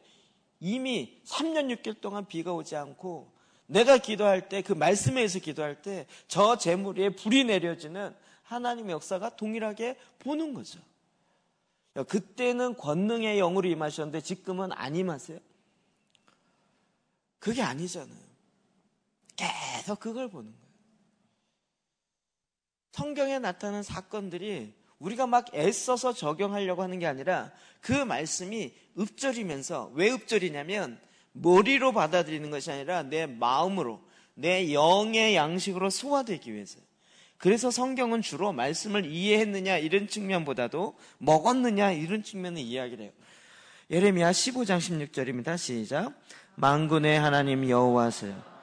이미 3년 6개월 동안 비가 오지 않고 내가 기도할 때 그 말씀에 의해서 기도할 때 저 재물 에 불이 내려지는 하나님의 역사가 동일하게 보는 거죠. 그때는 권능의 영으로 임하셨는데 지금은 안 임하세요? 그게 아니잖아요. 계속 그걸 보는 거예요. 성경에 나타난 사건들이 우리가 막 애써서 적용하려고 하는 게 아니라 그 말씀이 읊조리면서 왜 읊조리냐면 머리로 받아들이는 것이 아니라 내 마음으로 내 영의 양식으로 소화되기 위해서. 그래서 성경은 주로 말씀을 이해했느냐 이런 측면보다도 먹었느냐 이런 측면을 이야기를 해요. 예레미야 15장 16절입니다. 시작. 만군의 하나님 여호와세요.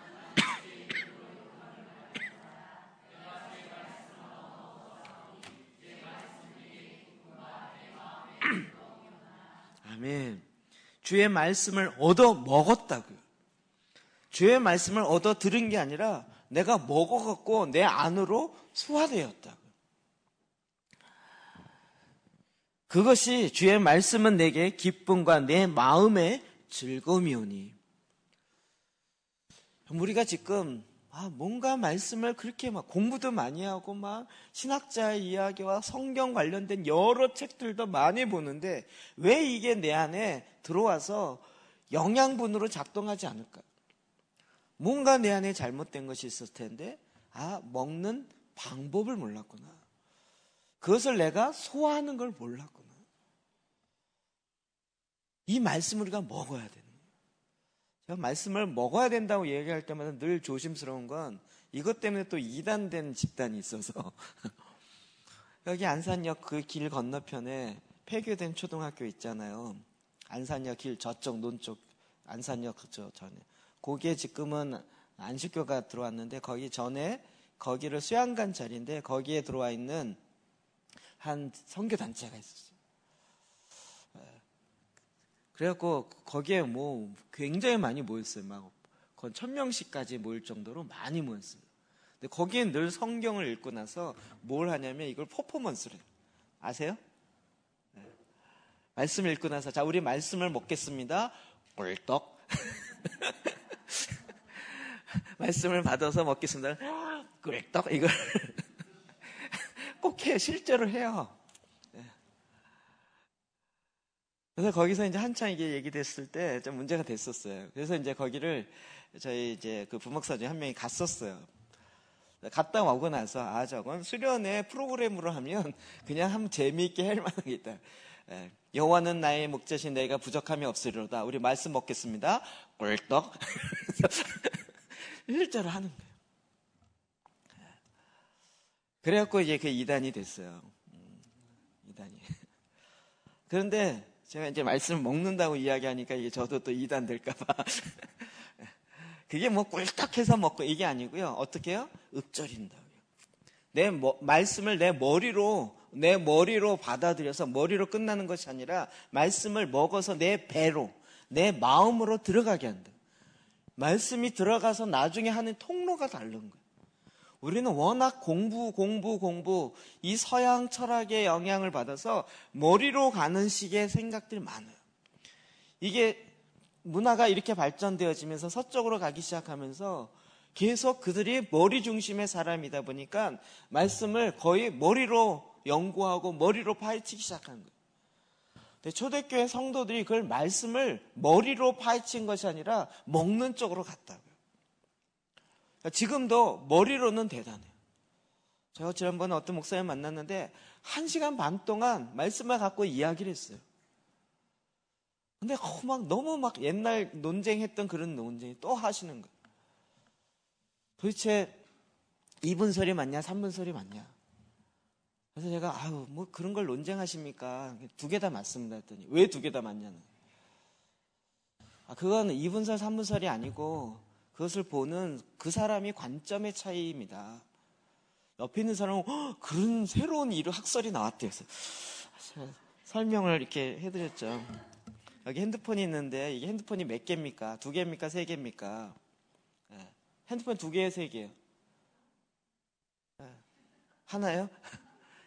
아멘. 주의 말씀을 얻어 먹었다고요. 주의 말씀을 얻어 들은 게 아니라 내가 먹어갖고 내 안으로 소화되었다고요. 그것이 주의 말씀은 내게 기쁨과 내 마음의 즐거움이오니. 우리가 지금 아, 뭔가 말씀을 그렇게 막 공부도 많이 하고 막 신학자의 이야기와 성경 관련된 여러 책들도 많이 보는데 왜 이게 내 안에 들어와서 영양분으로 작동하지 않을까? 뭔가 내 안에 잘못된 것이 있었을 텐데 아, 먹는 방법을 몰랐구나. 그것을 내가 소화하는 걸 몰랐구나. 이 말씀을 우리가 먹어야 돼. 제가 말씀을 먹어야 된다고 얘기할 때마다 늘 조심스러운 건 이것 때문에 또 이단된 집단이 있어서 여기 안산역 그 길 건너편에 폐교된 초등학교 있잖아요. 안산역 길 저쪽 논쪽 안산역 그저 전에 거기에 지금은 안식교가 들어왔는데 거기 전에 거기를 수양간 자리인데 거기에 들어와 있는 한 선교 단체가 있었어요. 그래갖고 거기에 뭐 굉장히 많이 모였어요. 막 거의 천 명씩까지 모일 정도로 많이 모였습니다. 근데 거기엔 늘 성경을 읽고 나서 뭘 하냐면 이걸 퍼포먼스를 해요. 아세요? 네. 말씀 읽고 나서 자 우리 말씀을 먹겠습니다. 꿀떡 말씀을 받아서 먹겠습니다. 꿀떡 이걸 꼭 해 실제로 해요. 그래서 거기서 이제 한창 이게 얘기됐을 때 좀 문제가 됐었어요. 그래서 이제 거기를 저희 이제 그 부목사 중에 한 명이 갔었어요. 갔다 오고 나서 아 저건 수련회 프로그램으로 하면 그냥 한번 재미있게 할만한게있다 예. 여호와는 나의 목자신 내가 부족함이 없으리로다. 우리 말씀 먹겠습니다. 꿀떡. 일절로 하는 거예요. 그래갖고 이제 그2단이 됐어요. 2단이 음, 그런데 제가 이제 말씀 을 먹는다고 이야기하니까 이게 저도 또 이단 될까봐. 그게 뭐 꿀떡해서 먹고 이게 아니고요. 어떻게 요 읊조린다고요. 내 뭐, 말씀을 내 머리로 내 머리로 받아들여서 머리로 끝나는 것이 아니라 말씀을 먹어서 내 배로 내 마음으로 들어가게 한다. 말씀이 들어가서 나중에 하는 통로가 다른 거예요. 우리는 워낙 공부, 공부, 공부, 이 서양 철학의 영향을 받아서 머리로 가는 식의 생각들이 많아요. 이게 문화가 이렇게 발전되어지면서 서쪽으로 가기 시작하면서 계속 그들이 머리 중심의 사람이다 보니까 말씀을 거의 머리로 연구하고 머리로 파헤치기 시작한 거예요. 초대교회 성도들이 그걸 말씀을 머리로 파헤친 것이 아니라 먹는 쪽으로 갔다고요. 지금도 머리로는 대단해요. 제가 지난번에 어떤 목사님 만났는데 한 시간 반 동안 말씀을 갖고 이야기를 했어요. 근데 어, 막 너무 막 옛날 논쟁했던 그런 논쟁이 또 하시는 거예요. 도대체 2분설이 맞냐, 3분설이 맞냐. 그래서 제가 아유 뭐 그런 걸 논쟁하십니까? 두 개 다 맞습니다 했더니 왜 두 개 다 맞냐는. 아 그건 2분설, 3분설이 아니고 그것을 보는 그 사람이 관점의 차이입니다. 옆에 있는 사람은 그런 새로운 이을 학설이 나왔대요. 그래서 설명을 이렇게 해드렸죠. 여기 핸드폰이 있는데 이게 핸드폰이 몇 개입니까? 두 개입니까? 세 개입니까? 네. 핸드폰 두 개에 세 개요. 네. 하나요?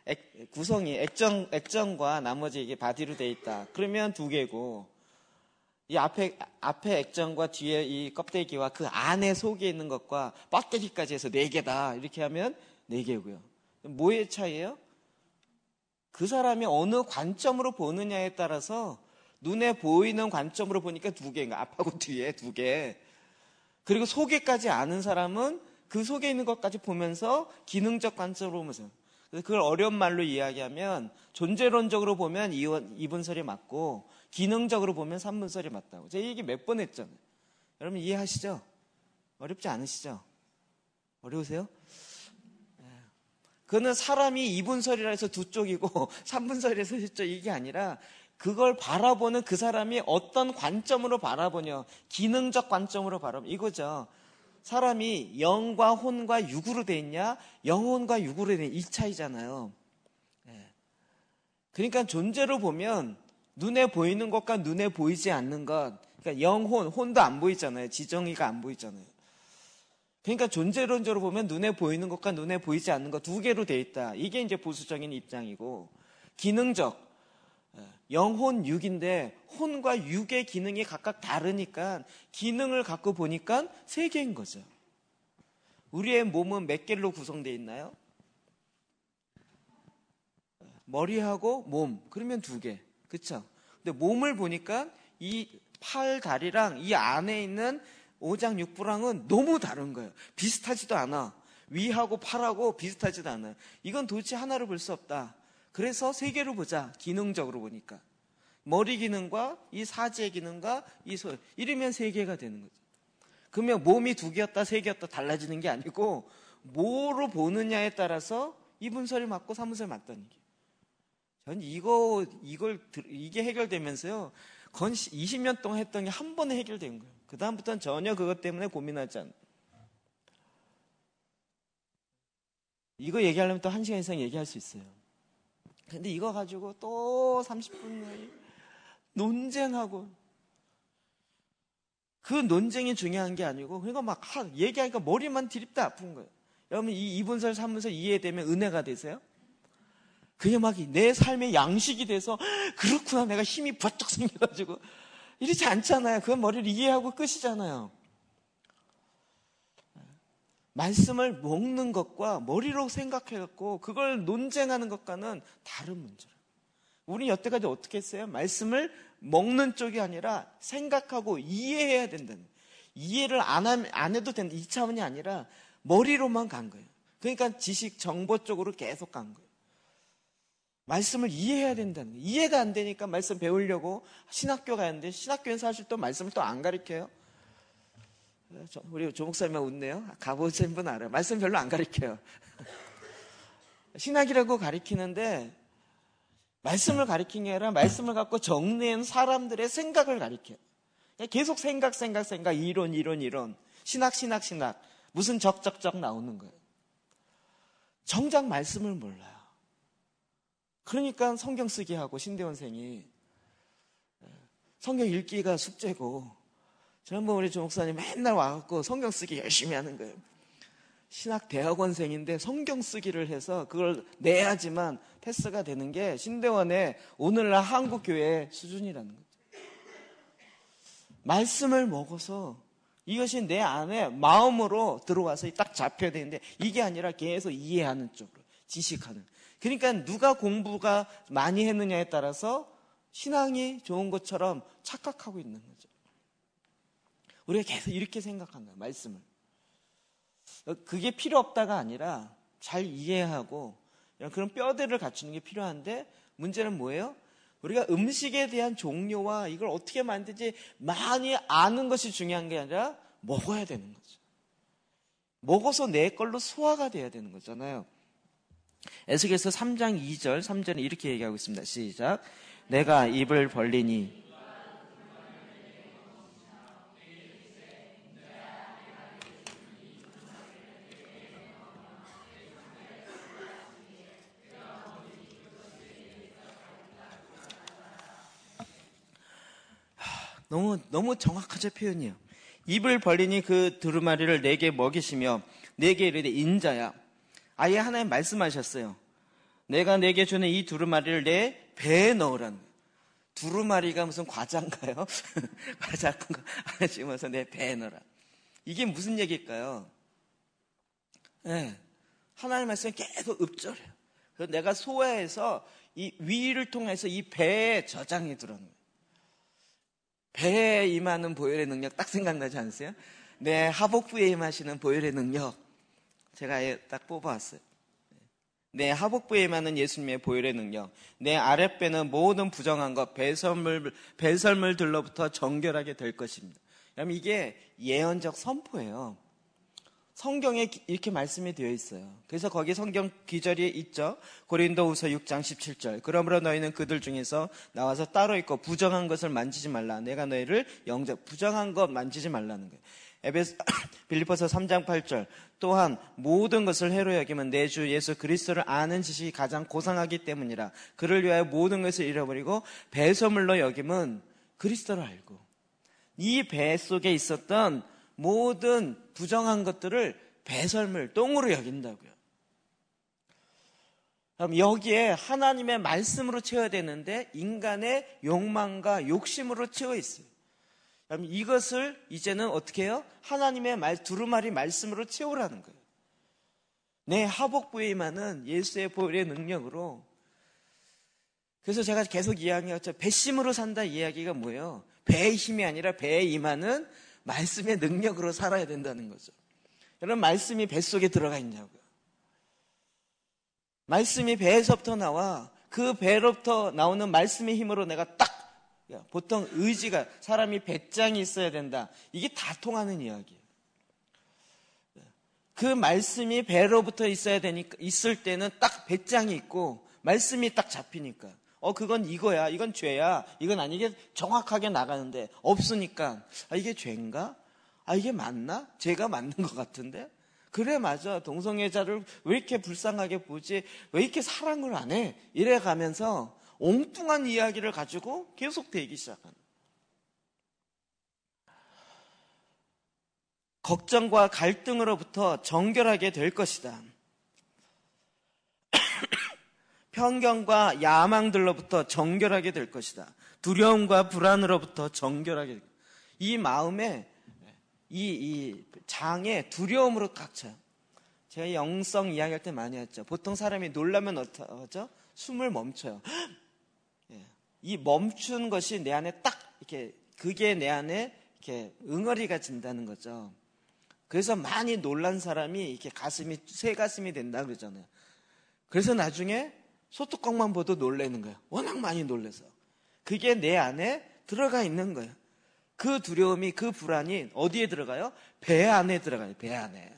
액, 구성이 액정 액정과 나머지 이게 바디로 돼 있다. 그러면 두 개고 이 앞에, 앞에 액정과 뒤에 이 껍데기와 그 안에 속에 있는 것과 빡데기까지 해서 네 개다. 이렇게 하면 네 개고요. 뭐의 차이예요? 그 사람이 어느 관점으로 보느냐에 따라서 눈에 보이는 관점으로 보니까 두 개인가. 앞하고 뒤에 두 개. 그리고 속에까지 아는 사람은 그 속에 있는 것까지 보면서 기능적 관점으로 보면서 그걸 어려운 말로 이야기하면 존재론적으로 보면 이분설이 맞고 기능적으로 보면 3문설이 맞다고. 제가 얘기 몇 번 했잖아요. 여러분 이해하시죠? 어렵지 않으시죠? 어려우세요? 예. 그는 사람이 2분설이라 해서 두 쪽이고 3분설이라 해서 세쪽 이게 아니라 그걸 바라보는 그 사람이 어떤 관점으로 바라보냐 기능적 관점으로 바라보냐 이거죠. 사람이 영과 혼과 육으로 돼 있냐 영혼과 육으로 돼 있냐 이 차이잖아요. 예. 그러니까 존재로 보면 눈에 보이는 것과 눈에 보이지 않는 것, 그러니까 영혼, 혼도 안 보이잖아요. 지정이가 안 보이잖아요. 그러니까 존재론적으로 보면 눈에 보이는 것과 눈에 보이지 않는 것 두 개로 돼 있다. 이게 이제 보수적인 입장이고, 기능적, 예, 영혼 육인데 혼과 육의 기능이 각각 다르니까 기능을 갖고 보니까 세 개인 거죠. 우리의 몸은 몇 개로 구성되어 있나요? 머리하고 몸. 그러면 두 개. 그쵸? 근데 몸을 보니까 이 팔, 다리랑 이 안에 있는 오장육부랑은 너무 다른 거예요. 비슷하지도 않아. 위하고 팔하고 비슷하지도 않아요. 이건 도대체 하나로볼 수 없다. 그래서 세개로 보자. 기능적으로 보니까. 머리 기능과 이 사지의 기능과 이 소, 이러면 세 개가 되는 거죠. 그러면 몸이 두 개였다, 세 개였다 달라지는 게 아니고, 뭐로 보느냐에 따라서 이 분설이 맞고 사문설이 맞다는 얘기예요. 전 이거, 이걸, 이게 해결되면서요. 건 20년 동안 했던 게 한 번에 해결된 거예요. 그다음부터는 전혀 그것 때문에 고민하지 않아요. 이거 얘기하려면 또 한시간 이상 얘기할 수 있어요. 근데 이거 가지고 또 30분 내에 논쟁하고 그 논쟁이 중요한 게 아니고 그러니까 막 얘기하니까 머리만 디립다 아픈 거예요. 여러분 이 2분설, 3분설 이해되면 은혜가 되세요? 그 음악이 내 삶의 양식이 돼서 그렇구나 내가 힘이 바짝 생겨가지고 이러지 않잖아요. 그건 머리를 이해하고 끝이잖아요. 말씀을 먹는 것과 머리로 생각해갖고 그걸 논쟁하는 것과는 다른 문제라. 우리 여태까지 어떻게 했어요? 말씀을 먹는 쪽이 아니라 생각하고 이해해야 된다는. 이해를 안, 함, 안 해도 된다. 이 차원이 아니라 머리로만 간 거예요. 그러니까 지식 정보 쪽으로 계속 간 거예요. 말씀을 이해해야 된다는 거예요. 이해가 안 되니까 말씀 배우려고 신학교 가는데 신학교는 사실 또 말씀을 또 안 가르켜요. 우리 조목사님만 웃네요. 가보신 분 알아요. 말씀 별로 안 가르쳐요. 신학이라고 가르치는데 말씀을 가르치는 게 아니라 말씀을 갖고 정리한 사람들의 생각을 가르쳐요. 계속 생각, 생각, 생각, 이론, 이론, 이론. 신학, 신학, 신학. 무슨 적적적 나오는 거예요. 정작 말씀을 몰라요. 그러니까 성경 쓰기 하고 신대원생이 예, 성경 읽기가 숙제고 지난번 우리 조목사님 맨날 와갖고 성경 쓰기 열심히 하는 거예요. 신학 대학원생인데 성경 쓰기를 해서 그걸 내야지만 패스가 되는 게 신대원의 오늘날 한국 교회의 수준이라는 거죠. 말씀을 먹어서 이것이 내 안에 마음으로 들어와서 딱 잡혀야 되는데 이게 아니라 계속 이해하는 쪽으로 지식하는 그러니까 누가 공부가 많이 했느냐에 따라서 신앙이 좋은 것처럼 착각하고 있는 거죠. 우리가 계속 이렇게 생각한다, 말씀을. 그게 필요 없다가 아니라 잘 이해하고 그런 뼈대를 갖추는 게 필요한데 문제는 뭐예요? 우리가 음식에 대한 종류와 이걸 어떻게 만든지 많이 아는 것이 중요한 게 아니라 먹어야 되는 거죠. 먹어서 내 걸로 소화가 돼야 되는 거잖아요. 에스겔서 3장 2절, 3절에 이렇게 얘기하고 있습니다. 시작. 내가 입을 벌리니 너무 너무 정확하죠 표현이요. 입을 벌리니 그 두루마리를 내게 먹이시며 내게 이르되 인자야 아예 하나님 말씀하셨어요. 내가 내게 주는 이 두루마리를 내 배에 넣으라는 거예요. 두루마리가 무슨 과자인가요? 과자 같은 거아나씩 와서 내 배에 넣어라. 이게 무슨 얘기일까요? 네. 하나님 말씀이 계속 읊조려요. 그래서 내가 소화해서 이 위를 통해서 이 배에 저장이 들어오는 거예요. 배에 임하는 보혈의 능력 딱 생각나지 않으세요? 내 하복부에 임하시는 보혈의 능력. 제가 딱 뽑아왔어요. 네. 내 하복부에 임은 예수님의 보혈의 능력, 내 아랫배는 모든 부정한 것, 배설물, 배설물들로부터 정결하게 될 것입니다. 그러면 이게 예언적 선포예요. 성경에 이렇게 말씀이 되어 있어요. 그래서 거기 성경 기절이 있죠. 고린도우서 6장 17절. 그러므로 너희는 그들 중에서 나와서 따로 있고 부정한 것을 만지지 말라. 내가 너희를 영접 부정한 것 만지지 말라는 거예요. 에베스 빌리포서 3장 8절 또한 모든 것을 해로 여기면 내 주 예수 그리스도를 아는 지식이 가장 고상하기 때문이라 그를 위하여 모든 것을 잃어버리고 배설물로 여김은 그리스도를 알고 이 배 속에 있었던 모든 부정한 것들을 배설물 똥으로 여긴다고요. 그럼 여기에 하나님의 말씀으로 채워야 되는데 인간의 욕망과 욕심으로 채워 있어요. 여러분 이것을 이제는 어떻게 해요? 하나님의 말 두루마리 말씀으로 채우라는 거예요. 내 하복부에 임하는 예수의 보혈의 능력으로 그래서 제가 계속 이야기했죠. 배심으로 산다 이야기가 뭐예요? 배의 힘이 아니라 배에 임하는 말씀의 능력으로 살아야 된다는 거죠. 여러분 말씀이 뱃속에 들어가 있냐고요. 말씀이 배에서부터 나와 그 배로부터 나오는 말씀의 힘으로 내가 딱 보통 의지가 사람이 배짱이 있어야 된다. 이게 다 통하는 이야기예요. 그 말씀이 배로부터 있어야 되니까 있을 때는 딱 배짱이 있고 말씀이 딱 잡히니까 어 그건 이거야 이건 죄야 이건 아니게 정확하게 나가는데 없으니까 아 이게 죄인가 아 이게 맞나 죄가 맞는 것 같은데 그래 맞아 동성애자를 왜 이렇게 불쌍하게 보지 왜 이렇게 사랑을 안해 이래 가면서 엉뚱한 이야기를 가지고 계속 되기 시작한 걱정과 갈등으로부터 정결하게 될 것이다. 편견과 야망들로부터 정결하게 될 것이다. 두려움과 불안으로부터 정결하게 될것이다이 마음에 이, 이 장에 두려움으로 꽉차요 제가 영성 이야기할 때 많이 했죠. 보통 사람이 놀라면 어쩌죠? 숨을 멈춰요. 이 멈춘 것이 내 안에 딱 이렇게 그게 내 안에 이렇게 응어리가 진다는 거죠. 그래서 많이 놀란 사람이 이렇게 가슴이 새 가슴이 된다 그러잖아요. 그래서 나중에 소뚜껑만 보도 놀래는 거예요. 워낙 많이 놀래서 그게 내 안에 들어가 있는 거예요. 그 두려움이 그 불안이 어디에 들어가요? 배 안에 들어가요. 배 안에.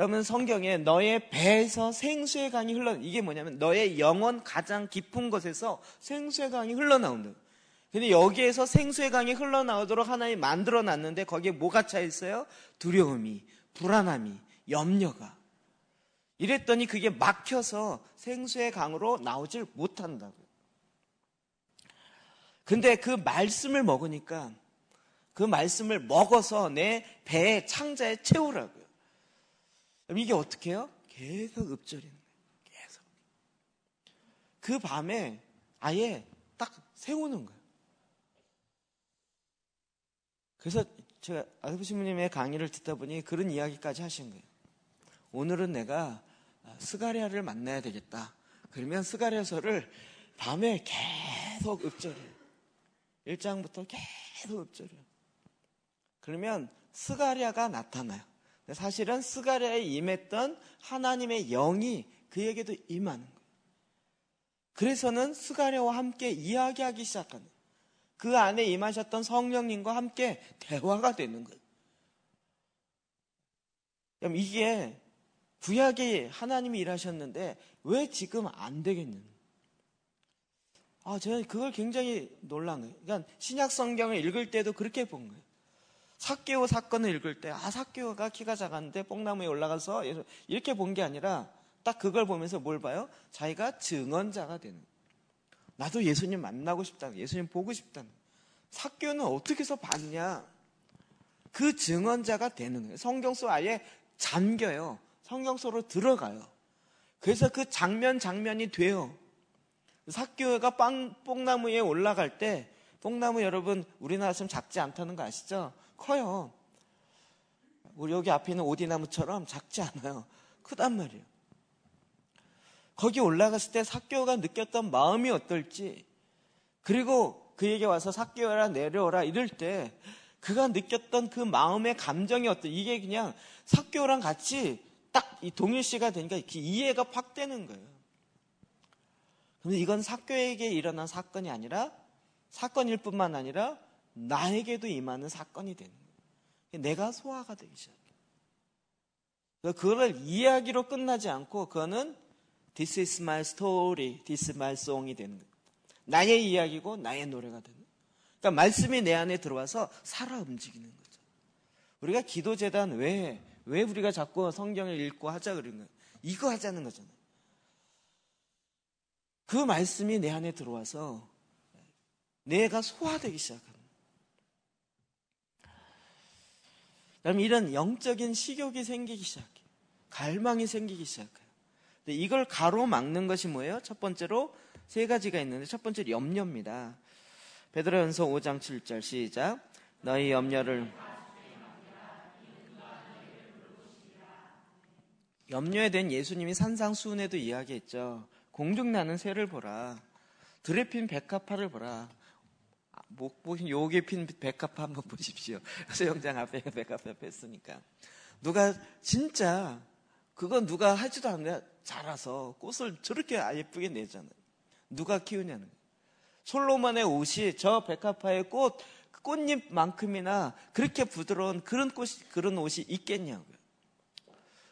여러분 성경에 너의 배에서 생수의 강이 흘러 이게 뭐냐면 너의 영혼 가장 깊은 곳에서 생수의 강이 흘러나온다. 근데 여기에서 생수의 강이 흘러나오도록 하나님 만들어 놨는데 거기에 뭐가 차 있어요? 두려움이, 불안함이, 염려가. 이랬더니 그게 막혀서 생수의 강으로 나오질 못한다고요. 근데 그 말씀을 먹으니까 그 말씀을 먹어서 내 배에 창자에 채우라고 그럼 이게 어떻게 해요? 계속 읊조리는 거예요. 계속. 그 밤에 아예 딱 세우는 거예요. 그래서 제가 아스부 신부님의 강의를 듣다 보니 그런 이야기까지 하신 거예요. 오늘은 내가 아, 스가리아를 만나야 되겠다. 그러면 스가리아서를 밤에 계속 읊조려요. 1장부터 계속 읊조려요. 그러면 스가리아가 나타나요. 사실은 스가랴에 임했던 하나님의 영이 그에게도 임하는 거예요. 그래서는 스가랴와 함께 이야기하기 시작하는 거예요. 그 안에 임하셨던 성령님과 함께 대화가 되는 거예요. 이게 구약에 하나님이 일하셨는데 왜 지금 안 되겠는? 아, 저는 그걸 굉장히 놀란 거예요. 그러니까 신약 성경을 읽을 때도 그렇게 본 거예요. 사케오 사건을 읽을 때, 아, 사케오가 키가 작았는데 뽕나무에 올라가서 이렇게 본 게 아니라 딱 그걸 보면서 뭘 봐요? 자기가 증언자가 되는. 나도 예수님 만나고 싶다 예수님 보고 싶다사케오는 어떻게 해서 봤냐? 그 증언자가 되는 거예요. 성경 속 아예 잠겨요. 성경 속으로 들어가요. 그래서 그 장면 장면이 돼요. 사케오가 뽕나무에 올라갈 때, 뽕나무 여러분, 우리나라 좀 작지 않다는 거 아시죠? 커요. 우리 여기 앞에 있는 오디나무처럼 작지 않아요. 크단 말이에요. 거기 올라갔을 때 사교가 느꼈던 마음이 어떨지, 그리고 그에게 와서 사교라 내려오라 이럴 때 그가 느꼈던 그 마음의 감정이 어떤 이게 그냥 사교랑 같이 딱이 동일시가 되니까 이해가 확 되는 거예요. 근데 이건 사교에게 일어난 사건이 아니라 사건일 뿐만 아니라 나에게도 임하는 사건이 되는 거예요. 내가 소화가 되기 시작해요. 그거를 이야기로 끝나지 않고 그거는 This is my story, this is my song이 되는 거예요. 나의 이야기고 나의 노래가 되는 거예요. 그러니까 말씀이 내 안에 들어와서 살아 움직이는 거죠. 우리가 기도재단 왜, 왜 우리가 자꾸 성경을 읽고 하자 그런 거예요? 이거 하자는 거잖아요. 그 말씀이 내 안에 들어와서 내가 소화되기 시작합니다. 그다음 이런 영적인 식욕이 생기기 시작해요. 갈망이 생기기 시작해요. 근데 이걸 가로막는 것이 뭐예요? 첫 번째로 세 가지가 있는데 첫 번째로 염려입니다. 베드로연서 5장 7절 시작. 너희 염려를 염려에 대한 예수님이 산상수훈에도 이야기했죠. 공중나는 새를 보라. 드레핀 백합화를 보라. 못 보신 요기핀 백합 한번 보십시오. 수영장 앞에 백합 앞에 했으니까. 누가 진짜 그건 누가 하지도 않냐 자라서 꽃을 저렇게 아, 예쁘게 내잖아요. 누가 키우냐는 솔로만의 옷이 저 백합화의 꽃 그 꽃잎만큼이나 그렇게 부드러운 그런 꽃 그런 옷이 있겠냐고요.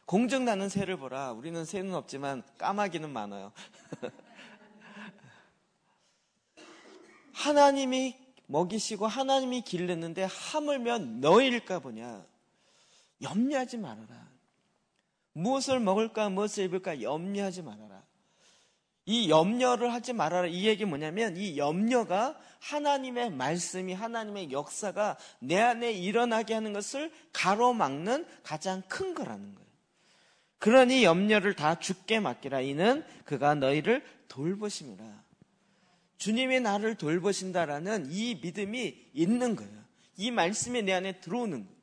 공정 나는 새를 보라. 우리는 새는 없지만 까마귀는 많아요. 하나님이 먹이시고 하나님이 길렀는데 하물면 너일까 보냐. 염려하지 말아라. 무엇을 먹을까, 무엇을 입을까 염려하지 말아라. 이 염려를 하지 말아라. 이 얘기 뭐냐면 이 염려가 하나님의 말씀이 하나님의 역사가 내 안에 일어나게 하는 것을 가로막는 가장 큰 거라는 거예요. 그러니 염려를 다 죽게 맡기라. 이는 그가 너희를 돌보심이라. 주님이 나를 돌보신다라는 이 믿음이 있는 거예요. 이 말씀이 내 안에 들어오는 거예요.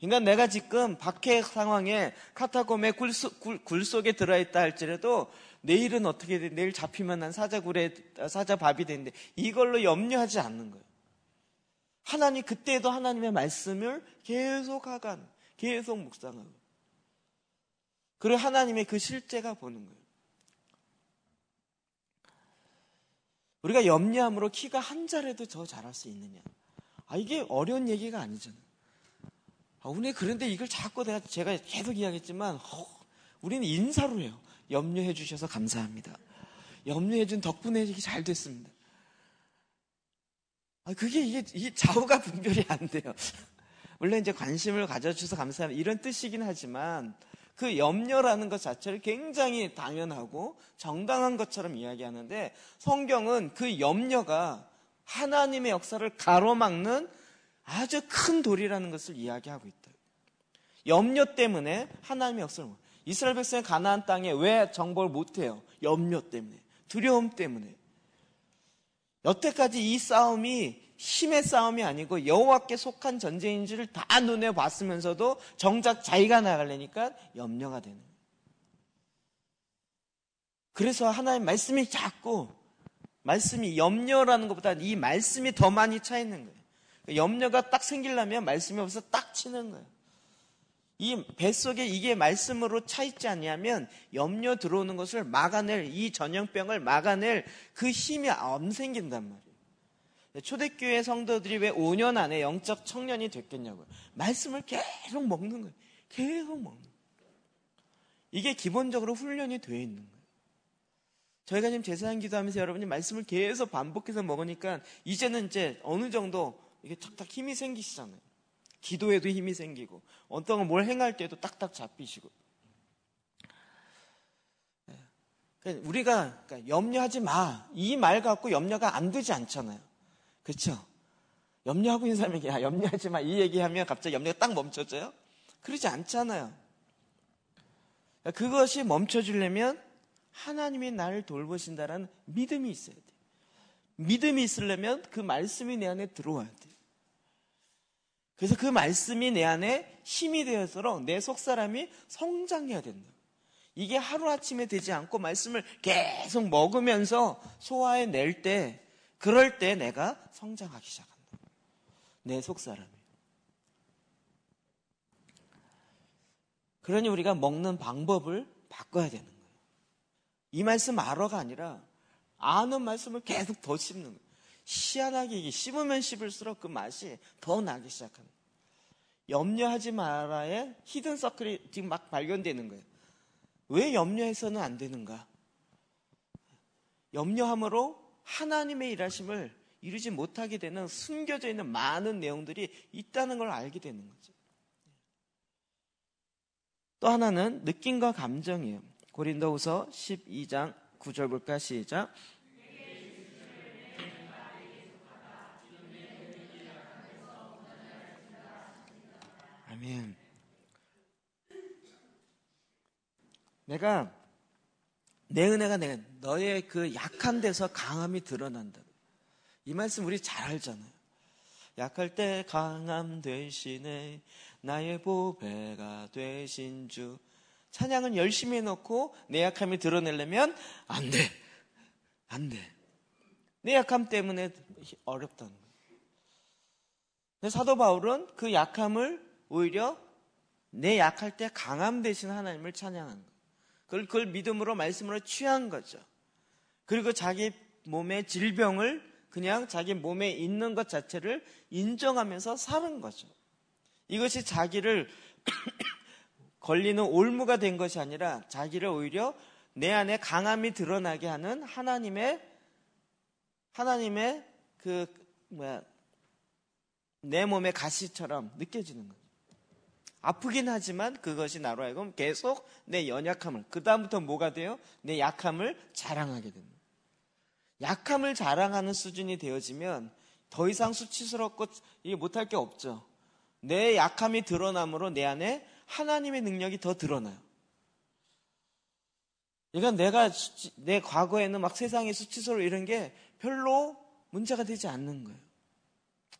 그러니까 내가 지금 박해 상황에 카타콤의 굴, 굴, 굴 속에 들어있다 할지라도 내일은 어떻게 돼? 내일 잡히면 난 사자굴에 사자밥이 되는데 이걸로 염려하지 않는 거예요. 하나님 그때도 하나님의 말씀을 계속 하간 계속 묵상하고 그리고 하나님의 그 실제가 보는 거예요. 우리가 염려함으로 키가 한 자라도 더 자랄 수 있느냐? 아, 이게 어려운 얘기가 아니잖아요. 아, 오늘 그런데 이걸 자꾸 내가, 제가 계속 이야기했지만, 허, 우리는 인사로 해요. 염려해 주셔서 감사합니다. 염려해 준 덕분에 이게 잘 됐습니다. 아, 그게 이게, 이 좌우가 분별이 안 돼요. 물론 이제 관심을 가져주셔서 감사합니다. 이런 뜻이긴 하지만, 그 염려라는 것 자체를 굉장히 당연하고 정당한 것처럼 이야기하는데 성경은 그 염려가 하나님의 역사를 가로막는 아주 큰 돌이라는 것을 이야기하고 있다. 염려 때문에 하나님의 역사를 이스라엘 백성의 가나안 땅에 왜 정복을 못해요? 염려 때문에 두려움 때문에 여태까지 이 싸움이 힘의 싸움이 아니고 여호와께 속한 전쟁인 줄을 다 눈에 봤으면서도 정작 자기가 나가려니까 염려가 되는 거예요. 그래서 하나님 말씀이 자꾸 말씀이 염려라는 것보다 이 말씀이 더 많이 차 있는 거예요. 그러니까 염려가 딱 생기려면 말씀이 없어 서딱 치는 거예요. 이 뱃속에 이게 말씀으로 차 있지 않냐면 염려 들어오는 것을 막아낼 이 전염병을 막아낼 그 힘이 안 생긴단 말이에요. 네, 초대교회 성도들이 왜 5년 안에 영적 청년이 됐겠냐고요. 말씀을 계속 먹는 거예요. 계속 먹는 거예요. 이게 기본적으로 훈련이 돼 있는 거예요. 저희가 지금 제사장 기도하면서 여러분이 말씀을 계속 반복해서 먹으니까 이제는 이제 어느 정도 이게 탁탁 힘이 생기시잖아요. 기도에도 힘이 생기고 어떤 걸 뭘 행할 때도 딱딱 잡히시고 네. 그러니까 우리가 그러니까 염려하지 마. 이 말 갖고 염려가 안 되지 않잖아요. 그렇죠? 염려하고 있는 사람에게 야 아, 염려하지 마이 얘기하면 갑자기 염려가 딱 멈춰져요? 그러지 않잖아요. 그러니까 그것이 멈춰지려면 하나님이 나를 돌보신다라는 믿음이 있어야 돼요. 믿음이 있으려면 그 말씀이 내 안에 들어와야 돼요. 그래서 그 말씀이 내 안에 힘이 되어서 내 속사람이 성장해야 된다. 이게 하루아침에 되지 않고 말씀을 계속 먹으면서 소화해낼 때 그럴 때 내가 성장하기 시작한다. 내 속사람이. 그러니 우리가 먹는 방법을 바꿔야 되는 거예요. 이 말씀 알어가 아니라 아는 말씀을 계속 더 씹는 거예요. 희한하게 이게 씹으면 씹을수록 그 맛이 더 나기 시작합니다. 염려하지 말아야 히든 서클이 지금 막 발견되는 거예요. 왜 염려해서는 안 되는가? 염려함으로 하나님의 일하심을 이루지 못하게 되는 숨겨져 있는 많은 내용들이 있다는 걸 알게 되는 거죠. 또 하나는 느낌과 감정이에요. 고린도후서 12장 9절 볼까 시작. 아멘. 내가 내 은혜가 내 너의 그 약한 데서 강함이 드러난다. 이 말씀 우리 잘 알잖아요. 약할 때 강함 되시네 나의 보배가 되신 주 찬양은 열심히 해놓고 내 약함이 드러내려면 안 돼. 안 돼. 내 약함 때문에 어렵다는 거예요. 사도 바울은 그 약함을 오히려 내 약할 때 강함 되신 하나님을 찬양하 거예요. 그걸, 그걸 믿음으로 말씀으로 취한 거죠. 그리고 자기 몸의 질병을 그냥 자기 몸에 있는 것 자체를 인정하면서 사는 거죠. 이것이 자기를 걸리는 올무가 된 것이 아니라 자기를 오히려 내 안에 강함이 드러나게 하는 하나님의 하나님의 그 뭐야 내 몸의 가시처럼 느껴지는 거예요. 아프긴 하지만 그것이 나로 하여금 계속 내 연약함을 그 다음부터 뭐가 돼요? 내 약함을 자랑하게 됩니다. 약함을 자랑하는 수준이 되어지면 더 이상 수치스럽고 이게 못할 게 없죠. 내 약함이 드러남으로 내 안에 하나님의 능력이 더 드러나요. 그러니까 내가 수치, 내 과거에는 막세상의 수치스러워 이런 게 별로 문제가 되지 않는 거예요.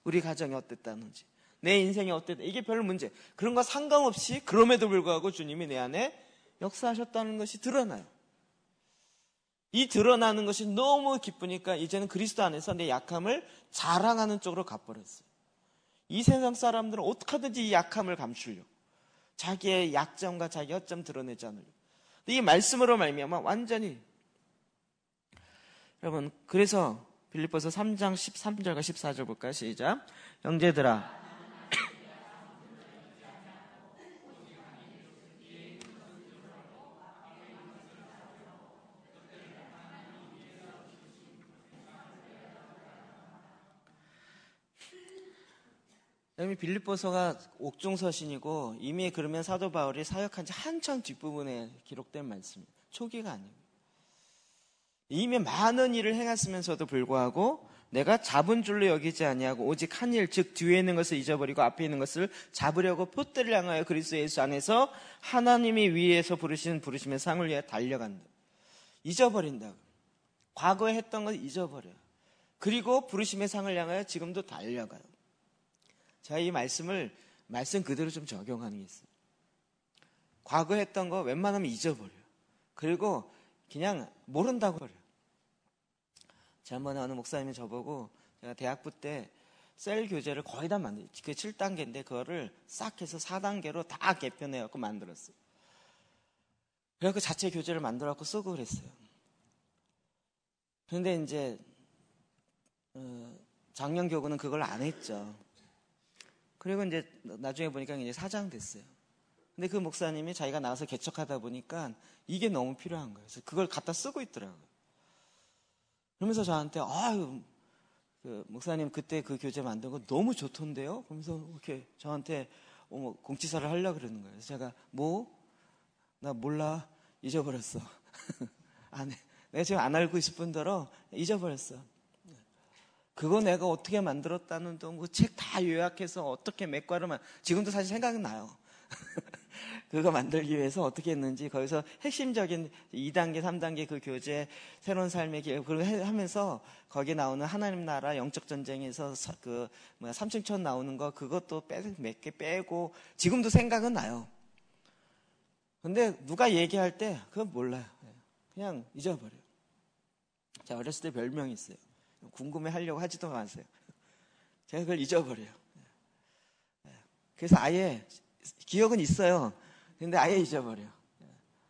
우리 가정이 어땠다는지. 내 인생이 어땠다. 이게 별로 문제. 그런 거 상관없이 그럼에도 불구하고 주님이 내 안에 역사하셨다는 것이 드러나요. 이 드러나는 것이 너무 기쁘니까 이제는 그리스도 안에서 내 약함을 자랑하는 쪽으로 가버렸어요. 이 세상 사람들은 어떻게든지 이 약함을 감추려 자기의 약점과 자기 허점 드러내지 않으려고. 이 말씀으로 말미암아 완전히 여러분 그래서 빌리보서 3장 13절과 14절 볼까요? 시작. 형제들아 이미 빌립보서가 옥중서신이고 이미 그러면 사도 바울이 사역한 지 한참 뒷부분에 기록된 말씀입니다. 초기가 아닙니다 이미 많은 일을 행했으면서도 불구하고 내가 잡은 줄로 여기지 아니하고 오직 한 일 즉 뒤에 있는 것을 잊어버리고 앞에 있는 것을 잡으려고 포대를 향하여 그리스도 예수 안에서 하나님이 위에서 부르시는 부르심의 상을 위해 달려간다. 잊어버린다. 과거에 했던 것을 잊어버려. 그리고 부르심의 상을 향하여 지금도 달려가요. 자, 이 말씀을 말씀 그대로 좀 적용하는 게 있어요. 과거 했던 거 웬만하면 잊어버려요. 그리고 그냥 모른다고 버려요. 제 지난번에 어느 목사님이 저보고 제가 대학부 때 셀 교재를 거의 다 만들, 었어요그 7단계인데 그거를 싹 해서 4단계로 다 개편해갖고 만들었어요. 그래갖고 자체 교재를 만들어갖고 쓰고 그랬어요. 그런데 이제, 작년 어, 교구는 그걸 안 했죠. 그리고 이제 나중에 보니까 이제 사장 됐어요. 근데 그 목사님이 자기가 나와서 개척하다 보니까 이게 너무 필요한 거예요. 그래서 그걸 갖다 쓰고 있더라고요. 그러면서 저한테 아유 그 목사님 그때 그 교재 만든 거 너무 좋던데요. 그러면서 이렇게 저한테 어머, 공치사를 하려 고 그러는 거예요. 그래서 제가 뭐 나 몰라 잊어버렸어. 안 해. 내가 지금 안 알고 있을 뿐더러 잊어버렸어. 그거 내가 어떻게 만들었다는 둥, 그 책 다 요약해서 어떻게 맥과를만, 지금도 사실 생각나요. 그거 만들기 위해서 어떻게 했는지, 거기서 핵심적인 2단계, 3단계 그 교재, 새로운 삶의 기회, 그걸 하면서 거기에 나오는 하나님 나라 영적전쟁에서 그, 뭐야, 삼층천 나오는 거, 그것도 몇 개 빼고, 지금도 생각은 나요. 근데 누가 얘기할 때, 그건 몰라요. 그냥 잊어버려요. 자, 어렸을 때 별명이 있어요. 궁금해 하려고 하지도 마세요. 제가 그걸 잊어버려요. 예. 예. 그래서 아예 기억은 있어요. 근데 아예 잊어버려요. 예.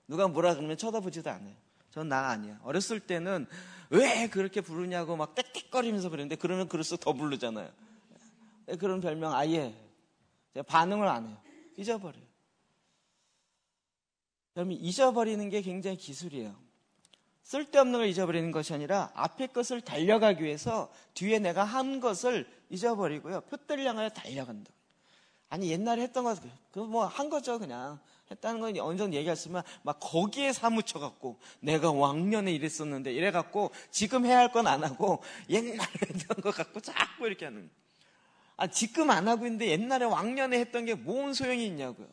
누가 뭐라 그러면 쳐다보지도 않아요. 전나 아니야. 어렸을 때는 왜 그렇게 부르냐고 막 땡땡거리면서 부르는데 그러면 그럴수록 더 부르잖아요. 그런 별명 아예 제가 반응을 안 해요. 잊어버려요. 그러면 잊어버리는 게 굉장히 기술이에요. 쓸데없는 걸 잊어버리는 것이 아니라 앞에 것을 달려가기 위해서 뒤에 내가 한 것을 잊어버리고요. 표대를 향하여 달려간다. 아니 옛날에 했던 거 그 뭐 한 거죠 그냥 했다는 건 어느 정도 얘기했으면 막 거기에 사무쳐 갖고 내가 왕년에 이랬었는데 이래 갖고 지금 해야 할 건 안 하고 옛날에 했던 것 갖고 자꾸 이렇게 하는. 아 지금 안 하고 있는데 옛날에 왕년에 했던 게 뭔 소용이 있냐고요.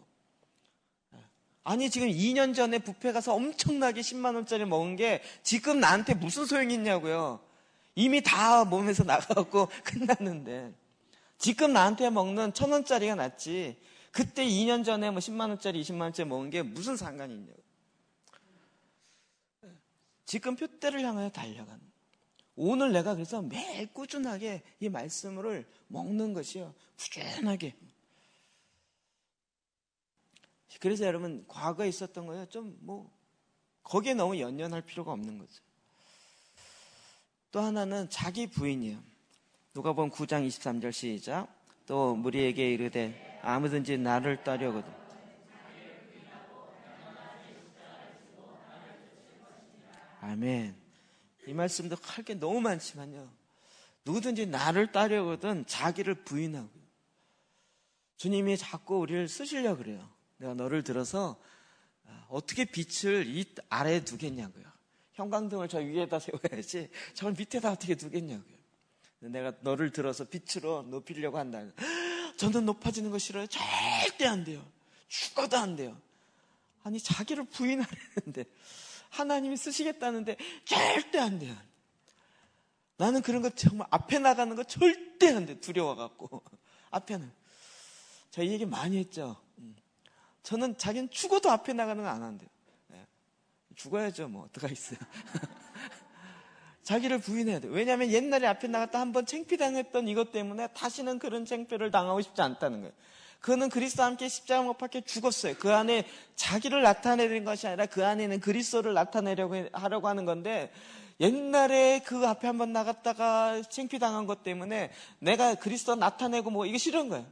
아니 지금 2년 전에 부페 가서 엄청나게 10만 원짜리 먹은 게 지금 나한테 무슨 소용이 있냐고요. 이미 다 몸에서 나가고 끝났는데 지금 나한테 먹는 천 원짜리가 낫지. 그때 2년 전에 뭐 10만 원짜리, 20만 원짜리 먹은 게 무슨 상관이 있냐고. 지금 표대를 향하여 달려간. 오늘 내가 그래서 매일 꾸준하게 이 말씀을 먹는 것이요. 꾸준하게 그래서 여러분 과거에 있었던 거요 좀 뭐 거기에 너무 연연할 필요가 없는 거죠. 또 하나는 자기 부인이에요. 누가복음 9장 23절 시작. 또 무리에게 이르되 아무든지 나를 따려거든 아멘. 이 말씀도 할 게 너무 많지만요. 누구든지 나를 따려거든 자기를 부인하고 주님이 자꾸 우리를 쓰시려 그래요. 내가 너를 들어서 아, 어떻게 빛을 이 아래에 두겠냐고요. 형광등을 저 위에다 세워야지 저걸 밑에다 어떻게 두겠냐고요. 내가 너를 들어서 빛으로 높이려고 한다. 아, 저는 높아지는 거 싫어요. 절대 안 돼요. 죽어도 안 돼요. 아니 자기를 부인하려는데 하나님이 쓰시겠다는데 절대 안 돼요. 나는 그런 거 정말 앞에 나가는 거 절대 안 돼. 두려워갖고. 앞에는. 저희 얘기 많이 했죠. 음. 저는 자기는 죽어도 앞에 나가는 건 안 한대요. 네. 죽어야죠, 뭐. 어떡하 있어요. 자기를 부인해야 돼요. 왜냐하면 옛날에 앞에 나갔다 한번 챙피당했던 이것 때문에 다시는 그런 챙피를 당하고 싶지 않다는 거예요. 그는 그리스도와 함께 십자가 못 박혀 죽었어요. 그 안에 자기를 나타내는 것이 아니라 그 안에는 그리스도를 나타내려고 하려고 하는 건데 옛날에 그 앞에 한번 나갔다가 챙피당한 것 때문에 내가 그리스도 나타내고 뭐 이게 싫은 거예요.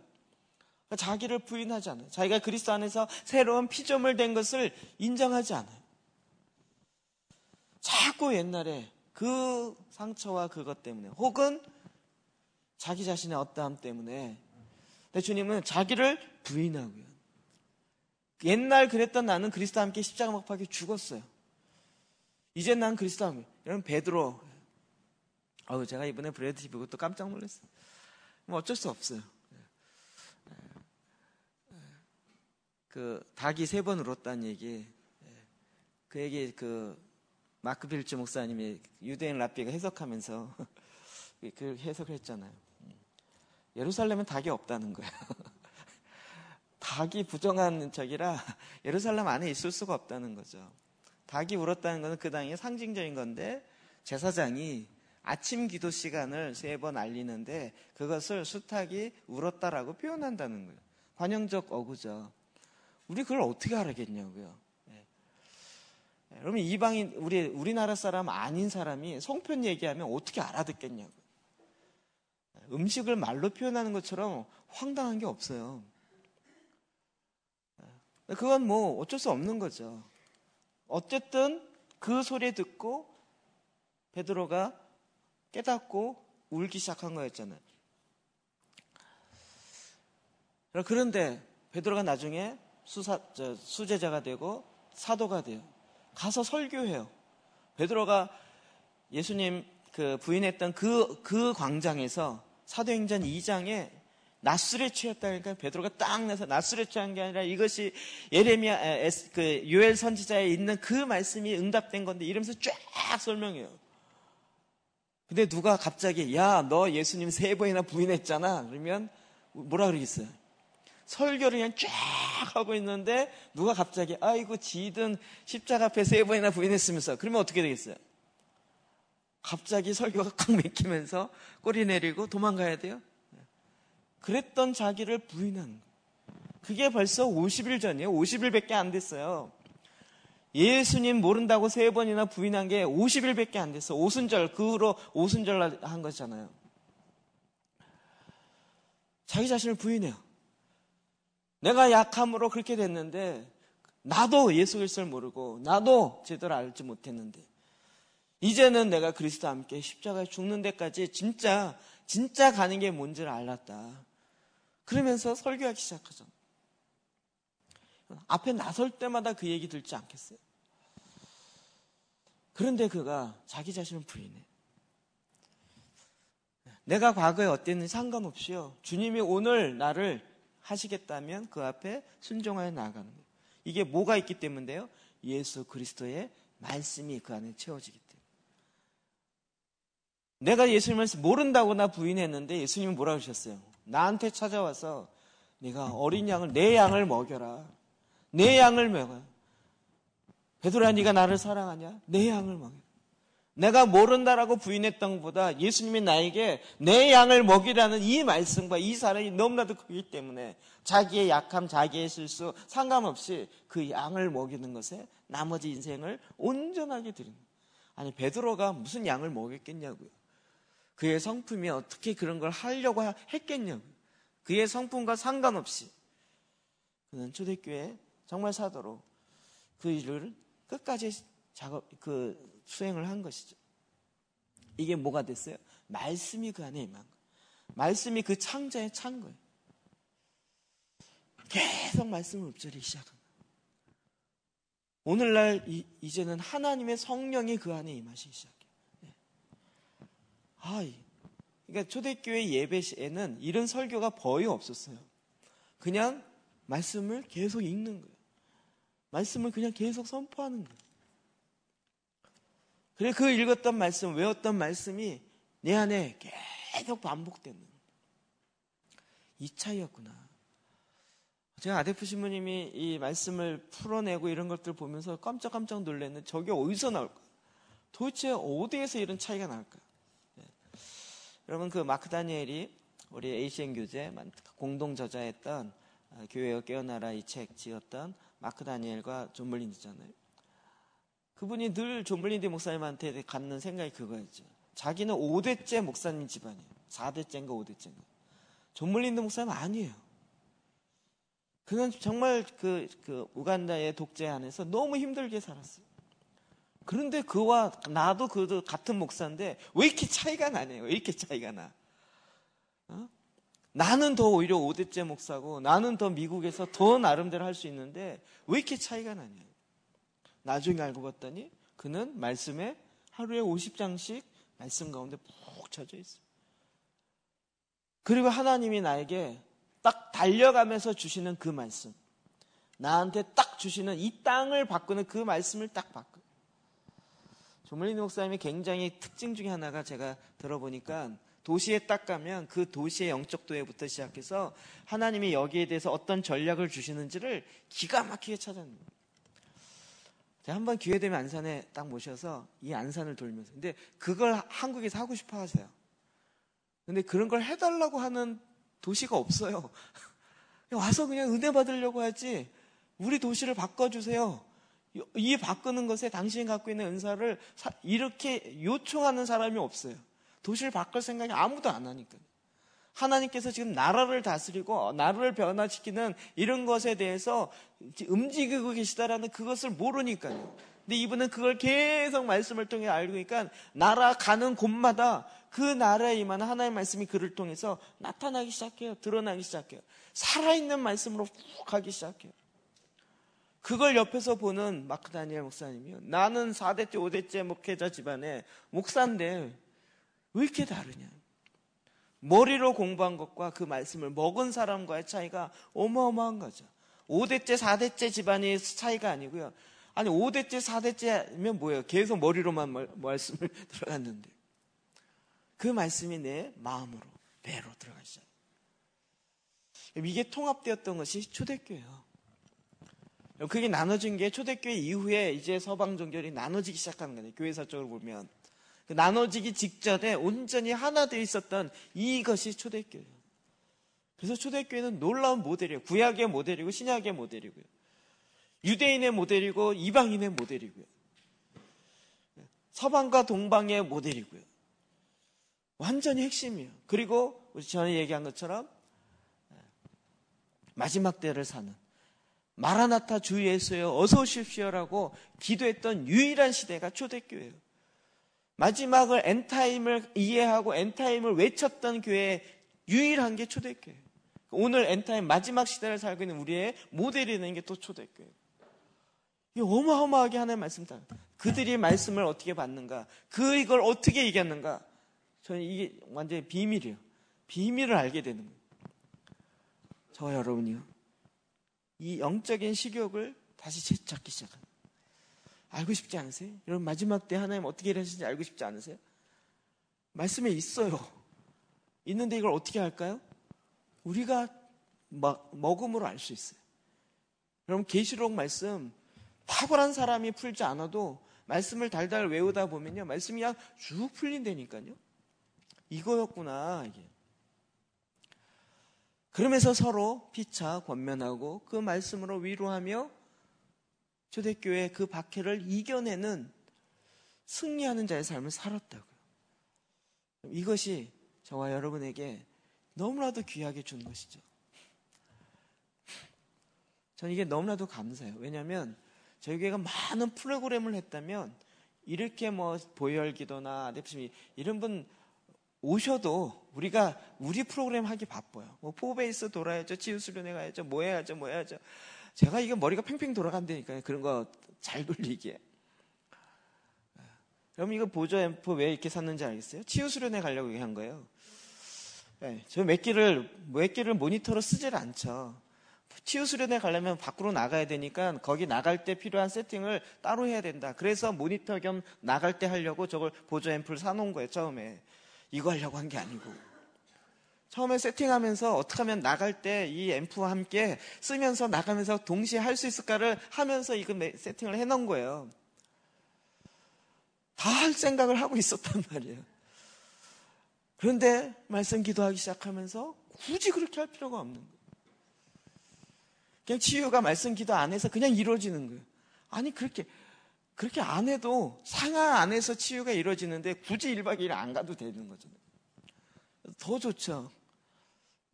그러니까 자기를 부인하지 않아요. 자기가 그리스도 안에서 새로운 피조물 된 것을 인정하지 않아요. 자꾸 옛날에 그 상처와 그것 때문에 혹은 자기 자신의 어떠함 때문에 근 주님은 자기를 부인하고요. 옛날 그랬던 나는 그리스도와 함께 십자가 막박에 죽었어요. 이제 난 그리스도와 함께. 여러분 베드로. 아우 제가 이번에 브래드티 입고 또 깜짝 놀랐어요. 뭐 어쩔 수 없어요. 그 닭이 세 번 울었다는 얘기. 예. 그 얘기 그 마크 빌츠 목사님이 유대인 라비가 해석하면서 그 해석을 했잖아요. 음. 예루살렘은 닭이 없다는 거예요. 닭이 부정한 적이라 예루살렘 안에 있을 수가 없다는 거죠. 닭이 울었다는 것은 그 당의 상징적인 건데 제사장이 아침 기도 시간을 세 번 알리는데 그것을 수탉이 울었다라고 표현한다는 거예요. 관용적 어구죠. 우리 그걸 어떻게 알라겠냐고요 여러분 예. 예, 이방인 우리 우리나라 사람 아닌 사람이 성편 얘기하면 어떻게 알아듣겠냐고. 예, 음식을 말로 표현하는 것처럼 황당한 게 없어요. 그건 뭐 어쩔 수 없는 거죠. 어쨌든 그 소리 듣고 베드로가 깨닫고 울기 시작한 거였잖아요. 그런데 베드로가 나중에 수사, 저, 수제자가 되고 사도가 돼요. 가서 설교해요. 베드로가 예수님 그 부인했던 그, 그 광장에서 사도행전 2장에 낯술에 취했다니까 베드로가 딱내서 낯술에 취한 게 아니라 이것이 예레미야 그유엘 선지자에 있는 그 말씀이 응답된 건데 이러면서 쫙 설명해요. 근데 누가 갑자기 야 너 예수님 세 번이나 부인했잖아 그러면 뭐라 그러겠어요? 설교를 그냥 쫙 하고 있는데 누가 갑자기 아이고 지든 십자가 앞에 세 번이나 부인했으면서 그러면 어떻게 되겠어요? 갑자기 설교가 꽉 맥히면서 꼬리 내리고 도망가야 돼요? 네. 그랬던 자기를 부인한 그게 벌써 50일 전이에요. 50일밖에 안 됐어요. 예수님 모른다고 세 번이나 부인한 게 50일밖에 안 됐어. 오순절, 그 후로 오순절 한 거잖아요. 자기 자신을 부인해요. 내가 약함으로 그렇게 됐는데 나도 예수 그리스도를 모르고 나도 제대로 알지 못했는데 이제는 내가 그리스도와 함께 십자가에 죽는 데까지 진짜 진짜 가는 게 뭔지를 알았다. 그러면서 설교하기 시작하죠. 앞에 나설 때마다 그 얘기 들지 않겠어요? 그런데 그가 자기 자신을 부인해. 내가 과거에 어땠는지 상관없이요. 주님이 오늘 나를 하시겠다면 그 앞에 순종하여 나아가는 거예요. 이게 뭐가 있기 때문인데요? 예수 그리스도의 말씀이 그 안에 채워지기 때문에. 내가 예수님 말씀 모른다고 나 부인했는데 예수님은 뭐라고 하셨어요? 나한테 찾아와서 내가 어린 양을 내 양을 먹여라. 내 양을 먹어. 베드로야 네가 나를 사랑하냐? 내 양을 먹여. 내가 모른다라고 부인했던 것보다 예수님이 나에게 내 양을 먹이라는 이 말씀과 이 사랑이 너무나도 크기 때문에 자기의 약함, 자기의 실수 상관없이 그 양을 먹이는 것에 나머지 인생을 온전하게 드리는 아니 베드로가 무슨 양을 먹였겠냐고요. 그의 성품이 어떻게 그런 걸 하려고 했겠냐고 그의 성품과 상관없이 그는 초대교회 정말 사도로 그 일을 끝까지 작업 그 수행을 한 것이죠. 이게 뭐가 됐어요? 말씀이 그 안에 임한 거예요. 말씀이 그 창자에 찬 거예요. 계속 말씀을 읊조리기 시작한 거예요. 오늘날 이, 이제는 하나님의 성령이 그 안에 임하시기 시작해요. 네. 아, 그러니까 초대교회 예배 에는 이런 설교가 거의 없었어요. 그냥 말씀을 계속 읽는 거예요. 말씀을 그냥 계속 선포하는 거예요. 그래 그 읽었던 말씀, 외웠던 말씀이 내 안에 계속 반복되는 이 차이였구나. 제가 아데프 신부님이 이 말씀을 풀어내고 이런 것들 보면서 깜짝깜짝 놀랐는데 저게 어디서 나올까? 도대체 어디에서 이런 차이가 나올까? 네. 여러분 그 마크 다니엘이 우리 ACN 교재 공동 저자했던 아, 교회가 깨어나라 이 책 지었던 마크 다니엘과 존 몰린드잖아요. 그분이 늘 존블린디 목사님한테 갖는 생각이 그거였죠. 자기는 5대째 목사님 집안이에요. 4대째인가 5대째인가. 존블린디 목사님 아니에요. 그는 정말 그, 그 우간다의 독재 안에서 너무 힘들게 살았어요. 그런데 그와 나도 그도 같은 목사인데 왜 이렇게 차이가 나냐? 왜 이렇게 차이가 나? 어? 나는 더 오히려 5대째 목사고 나는 더 미국에서 더 나름대로 할 수 있는데 왜 이렇게 차이가 나냐? 나중에 알고 봤더니 그는 말씀에 하루에 50장씩 말씀 가운데 푹 젖어 있어요. 그리고 하나님이 나에게 딱 달려가면서 주시는 그 말씀. 나한테 딱 주시는 이 땅을 바꾸는 그 말씀을 딱바꾸요 조물린 목사님이 굉장히 특징 중에 하나가 제가 들어보니까 도시에 딱 가면 그 도시의 영적 도에부터 시작해서 하나님이 여기에 대해서 어떤 전략을 주시는지를 기가 막히게 찾아냅니다. 한번 기회 되면 안산에 딱 모셔서 이 안산을 돌면서. 근데 그걸 한국에서 하고 싶어 하세요. 근데 그런 걸 해달라고 하는 도시가 없어요. 와서 그냥 은혜 받으려고 하지. 우리 도시를 바꿔주세요. 이 바꾸는 것에 당신이 갖고 있는 은사를 이렇게 요청하는 사람이 없어요. 도시를 바꿀 생각이 아무도 안 하니까. 하나님께서 지금 나라를 다스리고 나라를 변화시키는 이런 것에 대해서 움직이고 계시다라는 그것을 모르니까요. 근데 이분은 그걸 계속 말씀을 통해 알고니까 나라 가는 곳마다 그 나라에 임하하나의 말씀이 그를 통해서 나타나기 시작해요. 드러나기 시작해요. 살아있는 말씀으로 훅 가기 시작해요. 그걸 옆에서 보는 마크 다니엘 목사님이요. 나는 4대째, 5대째 목회자 집안에 목사인데 왜 이렇게 다르냐. 머리로 공부한 것과 그 말씀을 먹은 사람과의 차이가 어마어마한 거죠. 5대째, 4대째 집안의 차이가 아니고요. 아니, 5대째, 4대째면 뭐예요? 계속 머리로만 말, 씀을 들어갔는데. 그 말씀이 내 마음으로, 배로 들어가 시요 이게 통합되었던 것이 초대교예요. 그게 나눠진 게 초대교회 이후에 이제 서방 종결이 나눠지기 시작하는 거예요. 교회사적으로 보면. 그 나눠지기 직전에 온전히 하나 되어 있었던 이것이 초대교예요. 그래서 초대교회는 놀라운 모델이에요. 구약의 모델이고 신약의 모델이고요. 유대인의 모델이고 이방인의 모델이고요. 서방과 동방의 모델이고요. 완전히 핵심이에요. 그리고 우리 전에 얘기한 것처럼 마지막 때를 사는 마라나타 주 예수여 어서 오십시오라고 기도했던 유일한 시대가 초대교회예요. 마지막을 엔타임을 이해하고 엔타임을 외쳤던 교회 의 유일한 게 초대교회예요. 오늘 엔타임 마지막 시대를 살고 있는 우리의 모델이 되는 게 또 초대교회. 이 어마어마하게 하나의 말씀이다. 그들이 말씀을 어떻게 받는가? 그 이걸 어떻게 얘기하는가? 저는 이게 완전히 비밀이에요. 비밀을 알게 되는 거예요. 저와 여러분이요. 이 영적인 식욕을 다시 재찾기 시작합니다. 알고 싶지 않으세요? 여러분 마지막 때 하나님 어떻게 일하시는지 알고 싶지 않으세요? 말씀에 있어요. 있는데 이걸 어떻게 할까요? 우리가 먹음으로 알 수 있어요. 그럼 계시록 말씀 탁월한 사람이 풀지 않아도 말씀을 달달 외우다 보면요 말씀이 그냥 쭉 풀린다니까요. 이거였구나 이게. 그러면서 서로 피차 권면하고 그 말씀으로 위로하며 초대교회 그 박해를 이겨내는 승리하는 자의 삶을 살았다고요. 이것이 저와 여러분에게 너무나도 귀하게 준 것이죠. 전 이게 너무나도 감사해요. 왜냐하면 저희 교회가 많은 프로그램을 했다면 이렇게 뭐 보혈기도나 랩심이 이런 분 오셔도 우리가 우리 프로그램 하기 바빠요. 뭐 포베이스 돌아야죠, 치유수련회 가야죠, 뭐 해야죠, 뭐 해야죠. 제가 이게 머리가 팽팽 돌아간다니까요. 그런 거 잘돌리게에 여러분 이거 보조 앰프 왜 이렇게 샀는지 알겠어요? 치유수련회 가려고 얘기한 거예요. 예, 저 맥기를 맥기를 모니터로 쓰질 않죠. 치유 수련회 가려면 밖으로 나가야 되니까 거기 나갈 때 필요한 세팅을 따로 해야 된다. 그래서 모니터 겸 나갈 때 하려고 저걸 보조 앰플 사놓은 거예요 처음에 이거 하려고 한 게 아니고 처음에 세팅하면서 어떻게 하면 나갈 때 이 앰프와 함께 쓰면서 나가면서 동시에 할 수 있을까를 하면서 이거 세팅을 해놓은 거예요. 다 할 생각을 하고 있었단 말이에요. 그런데 말씀 기도하기 시작하면서 굳이 그렇게 할 필요가 없는 거예요. 그냥 치유가 말씀 기도 안 해서 그냥 이루어지는 거예요. 아니, 그렇게, 그렇게 안 해도 상하 안에서 치유가 이루어지는데 굳이 1박 2일 안 가도 되는 거잖아요. 더 좋죠.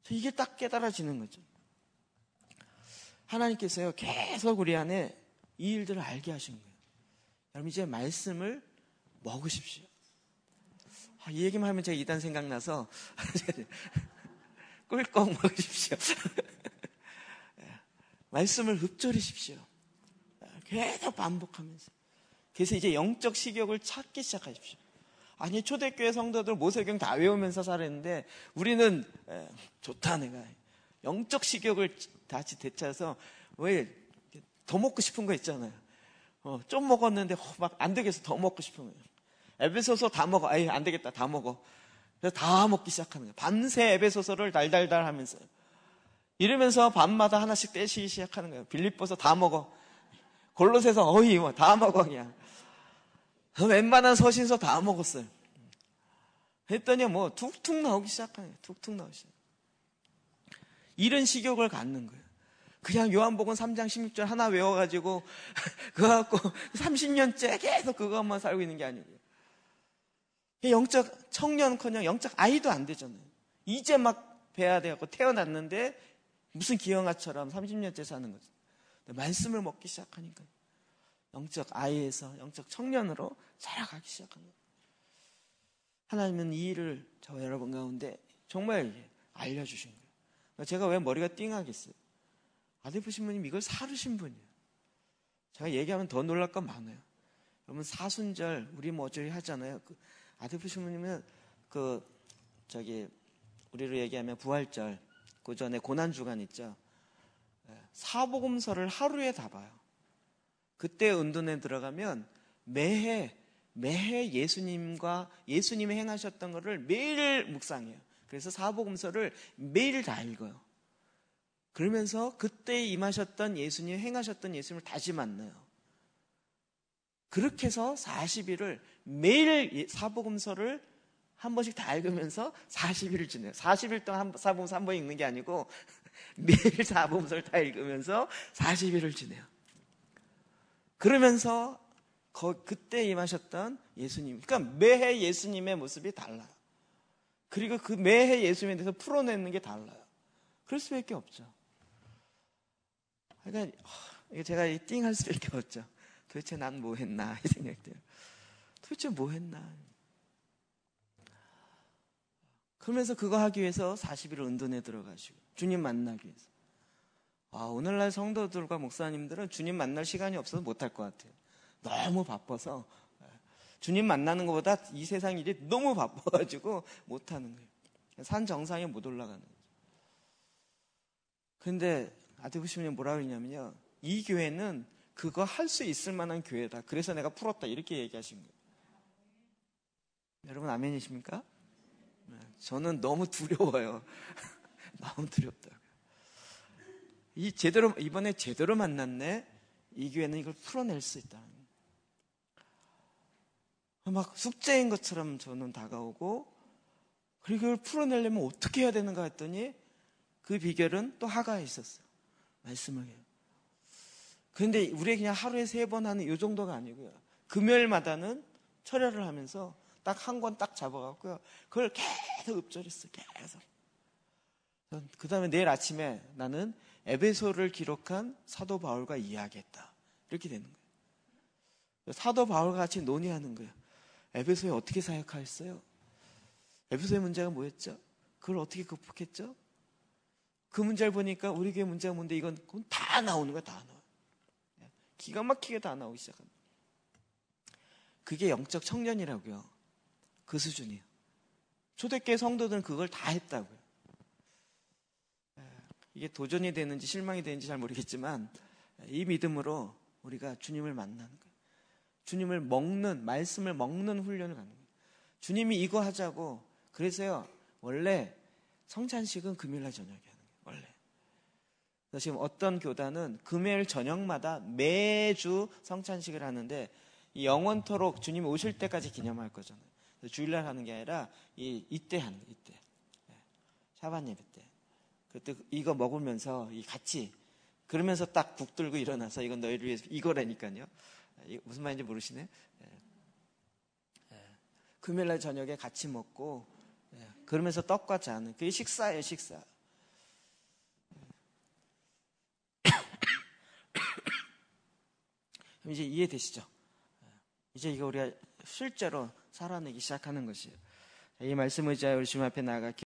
이게 딱 깨달아지는 거죠. 하나님께서요, 계속 우리 안에 이 일들을 알게 하신 거예요. 여러분, 이제 말씀을 먹으십시오. 아, 이 얘기만 하면 제가 이단 생각나서 꿀꺽 먹으십시오. 말씀을 흡조리십시오. 계속 반복하면서. 그래서 이제 영적 식욕을 찾기 시작하십시오. 아니 초대교회 성도들 모세경 다 외우면서 살았는데 우리는 에, 좋다 내가 영적 식욕을 다시 되찾아서 왜 더 먹고 싶은 거 있잖아요. 어, 좀 먹었는데 어, 막안 되겠어 더 먹고 싶은 거예요. 에베소서 다 먹어. 아이, 안 되겠다. 다 먹어. 그래서 다 먹기 시작하는 거예요. 밤새 에베소서를 달달달 하면서. 이러면서 밤마다 하나씩 떼시기 시작하는 거예요. 빌립보서 다 먹어. 골로새서 어이, 뭐, 다 먹어, 그냥. 웬만한 서신서 다 먹었어요. 했더니 뭐 툭툭 나오기 시작하는 거예요. 툭툭 나오기 시작. 이런 식욕을 갖는 거예요. 그냥 요한복음 3장 16절 하나 외워가지고 그거 갖고 30년째 계속 그것만 살고 있는 게 아니고 영적 청년커녕 영적 아이도 안 되잖아요. 이제 막 배야 되고 태어났는데 무슨 기형아처럼 30년째 사는 거죠. 말씀을 먹기 시작하니까 영적 아이에서 영적 청년으로 살아가기 시작한 거예요. 하나님은 이 일을 저 여러분 가운데 정말 알려주신 거예요. 그러니까 제가 왜 머리가 띵하겠어요? 아들부 신부님 이걸 사르신 분이에요. 제가 얘기하면 더 놀랄 건 많아요. 여러분 사순절 우리 뭐 어쩌리 하잖아요. 그 아드프 신부님은 그, 그 저기 우리로 얘기하면 부활절 그 전에 고난 주간 있죠. 예, 사복음서를 하루에 다 봐요. 그때 은둔에 들어가면 매해 매해 예수님과 예수님이 행하셨던 것을 매일 묵상해요. 그래서 사복음서를 매일 다 읽어요. 그러면서 그때 임하셨던 예수님, 행하셨던 예수님을 다시 만나요. 그렇게 해서 40일을 매일 사복음서를 한 번씩 다 읽으면서 40일을 지내요. 40일 동안 한, 사복음서 한 번 읽는 게 아니고 매일 사복음서를 다 읽으면서 40일을 지내요. 그러면서 거, 그때 임하셨던 예수님. 그러니까 매해 예수님의 모습이 달라요. 그리고 그 매해 예수님에 대해서 풀어내는 게 달라요. 그럴 수밖에 없죠. 그러니까 제가 띵할 수밖에 없죠. 도대체 난 뭐 했나 이 생각들. 도대체 뭐 했나? 그러면서 그거 하기 위해서 40일 은둔에 들어가시고 주님 만나기 위해서. 아, 오늘날 성도들과 목사님들은 주님 만날 시간이 없어서 못할 것 같아요. 너무 바빠서 주님 만나는 것보다 이 세상 일이 너무 바빠가지고 못하는 거예요. 산 정상에 못 올라가는 거죠. 근데 아디부시님 뭐라 그러냐면요. 이 교회는 그거 할 수 있을 만한 교회다. 그래서 내가 풀었다. 이렇게 얘기하신 거예요. 여러분 아멘이십니까? 네, 저는 너무 두려워요. 너무 두렵다고이 제대로 이번에 제대로 만났네. 이교회는 이걸 풀어낼 수 있다. 막 숙제인 것처럼 저는 다가오고 그리고 그걸 풀어내려면 어떻게 해야 되는가 했더니 그 비결은 또 하가에 있었어요. 말씀을 해요. 그런데 우리 그냥 하루에 세 번 하는 이 정도가 아니고요. 금요일마다는 철회를 하면서 딱한권딱 잡아갖고요. 그걸 계속 읊조렸어요. 계속. 그 다음에 내일 아침에 나는 에베소를 기록한 사도 바울과 이야기했다. 이렇게 되는 거예요. 사도 바울과 같이 논의하는 거예요. 에베소에 어떻게 사역하였어요? 에베소의 문제가 뭐였죠? 그걸 어떻게 극복했죠? 그 문제를 보니까 우리 교회 문제가 뭔데 이건 다 나오는 거야, 다 나와. 예, 기가 막히게 다 나오기 시작합니다. 그게 영적 청년이라고요. 그 수준이에요. 초대교회 성도들은 그걸 다 했다고요. 예, 이게 도전이 되는지 실망이 되는지 잘 모르겠지만 이 믿음으로 우리가 주님을 만나는 거예요. 주님을 먹는 말씀을 먹는 훈련을 갖는 거예요. 주님이 이거 하자고 그래서요 원래 성찬식은 금요일 날 저녁에 하는 거예요. 원래. 그래서 지금 어떤 교단은 금요일 저녁마다 매주 성찬식을 하는데 영원토록 주님 오실 때까지 기념할 거잖아요. 주일날 하는 게 아니라 이 이때 하는 거 이때 예. 샤반 예배 때 그때 이거 먹으면서 같이 그러면서 딱국 들고 일어나서 이건 너희를 위해서 이거라니까요 무슨 말인지 모르시네 예. 예. 금요일날 저녁에 같이 먹고 그러면서 떡과 잔 그게 식사예요 식사 이제 이해되시죠? 이제 이거 우리가 실제로 살아내기 시작하는 것이에요. 이 말씀을 제가 열심히 앞에 나가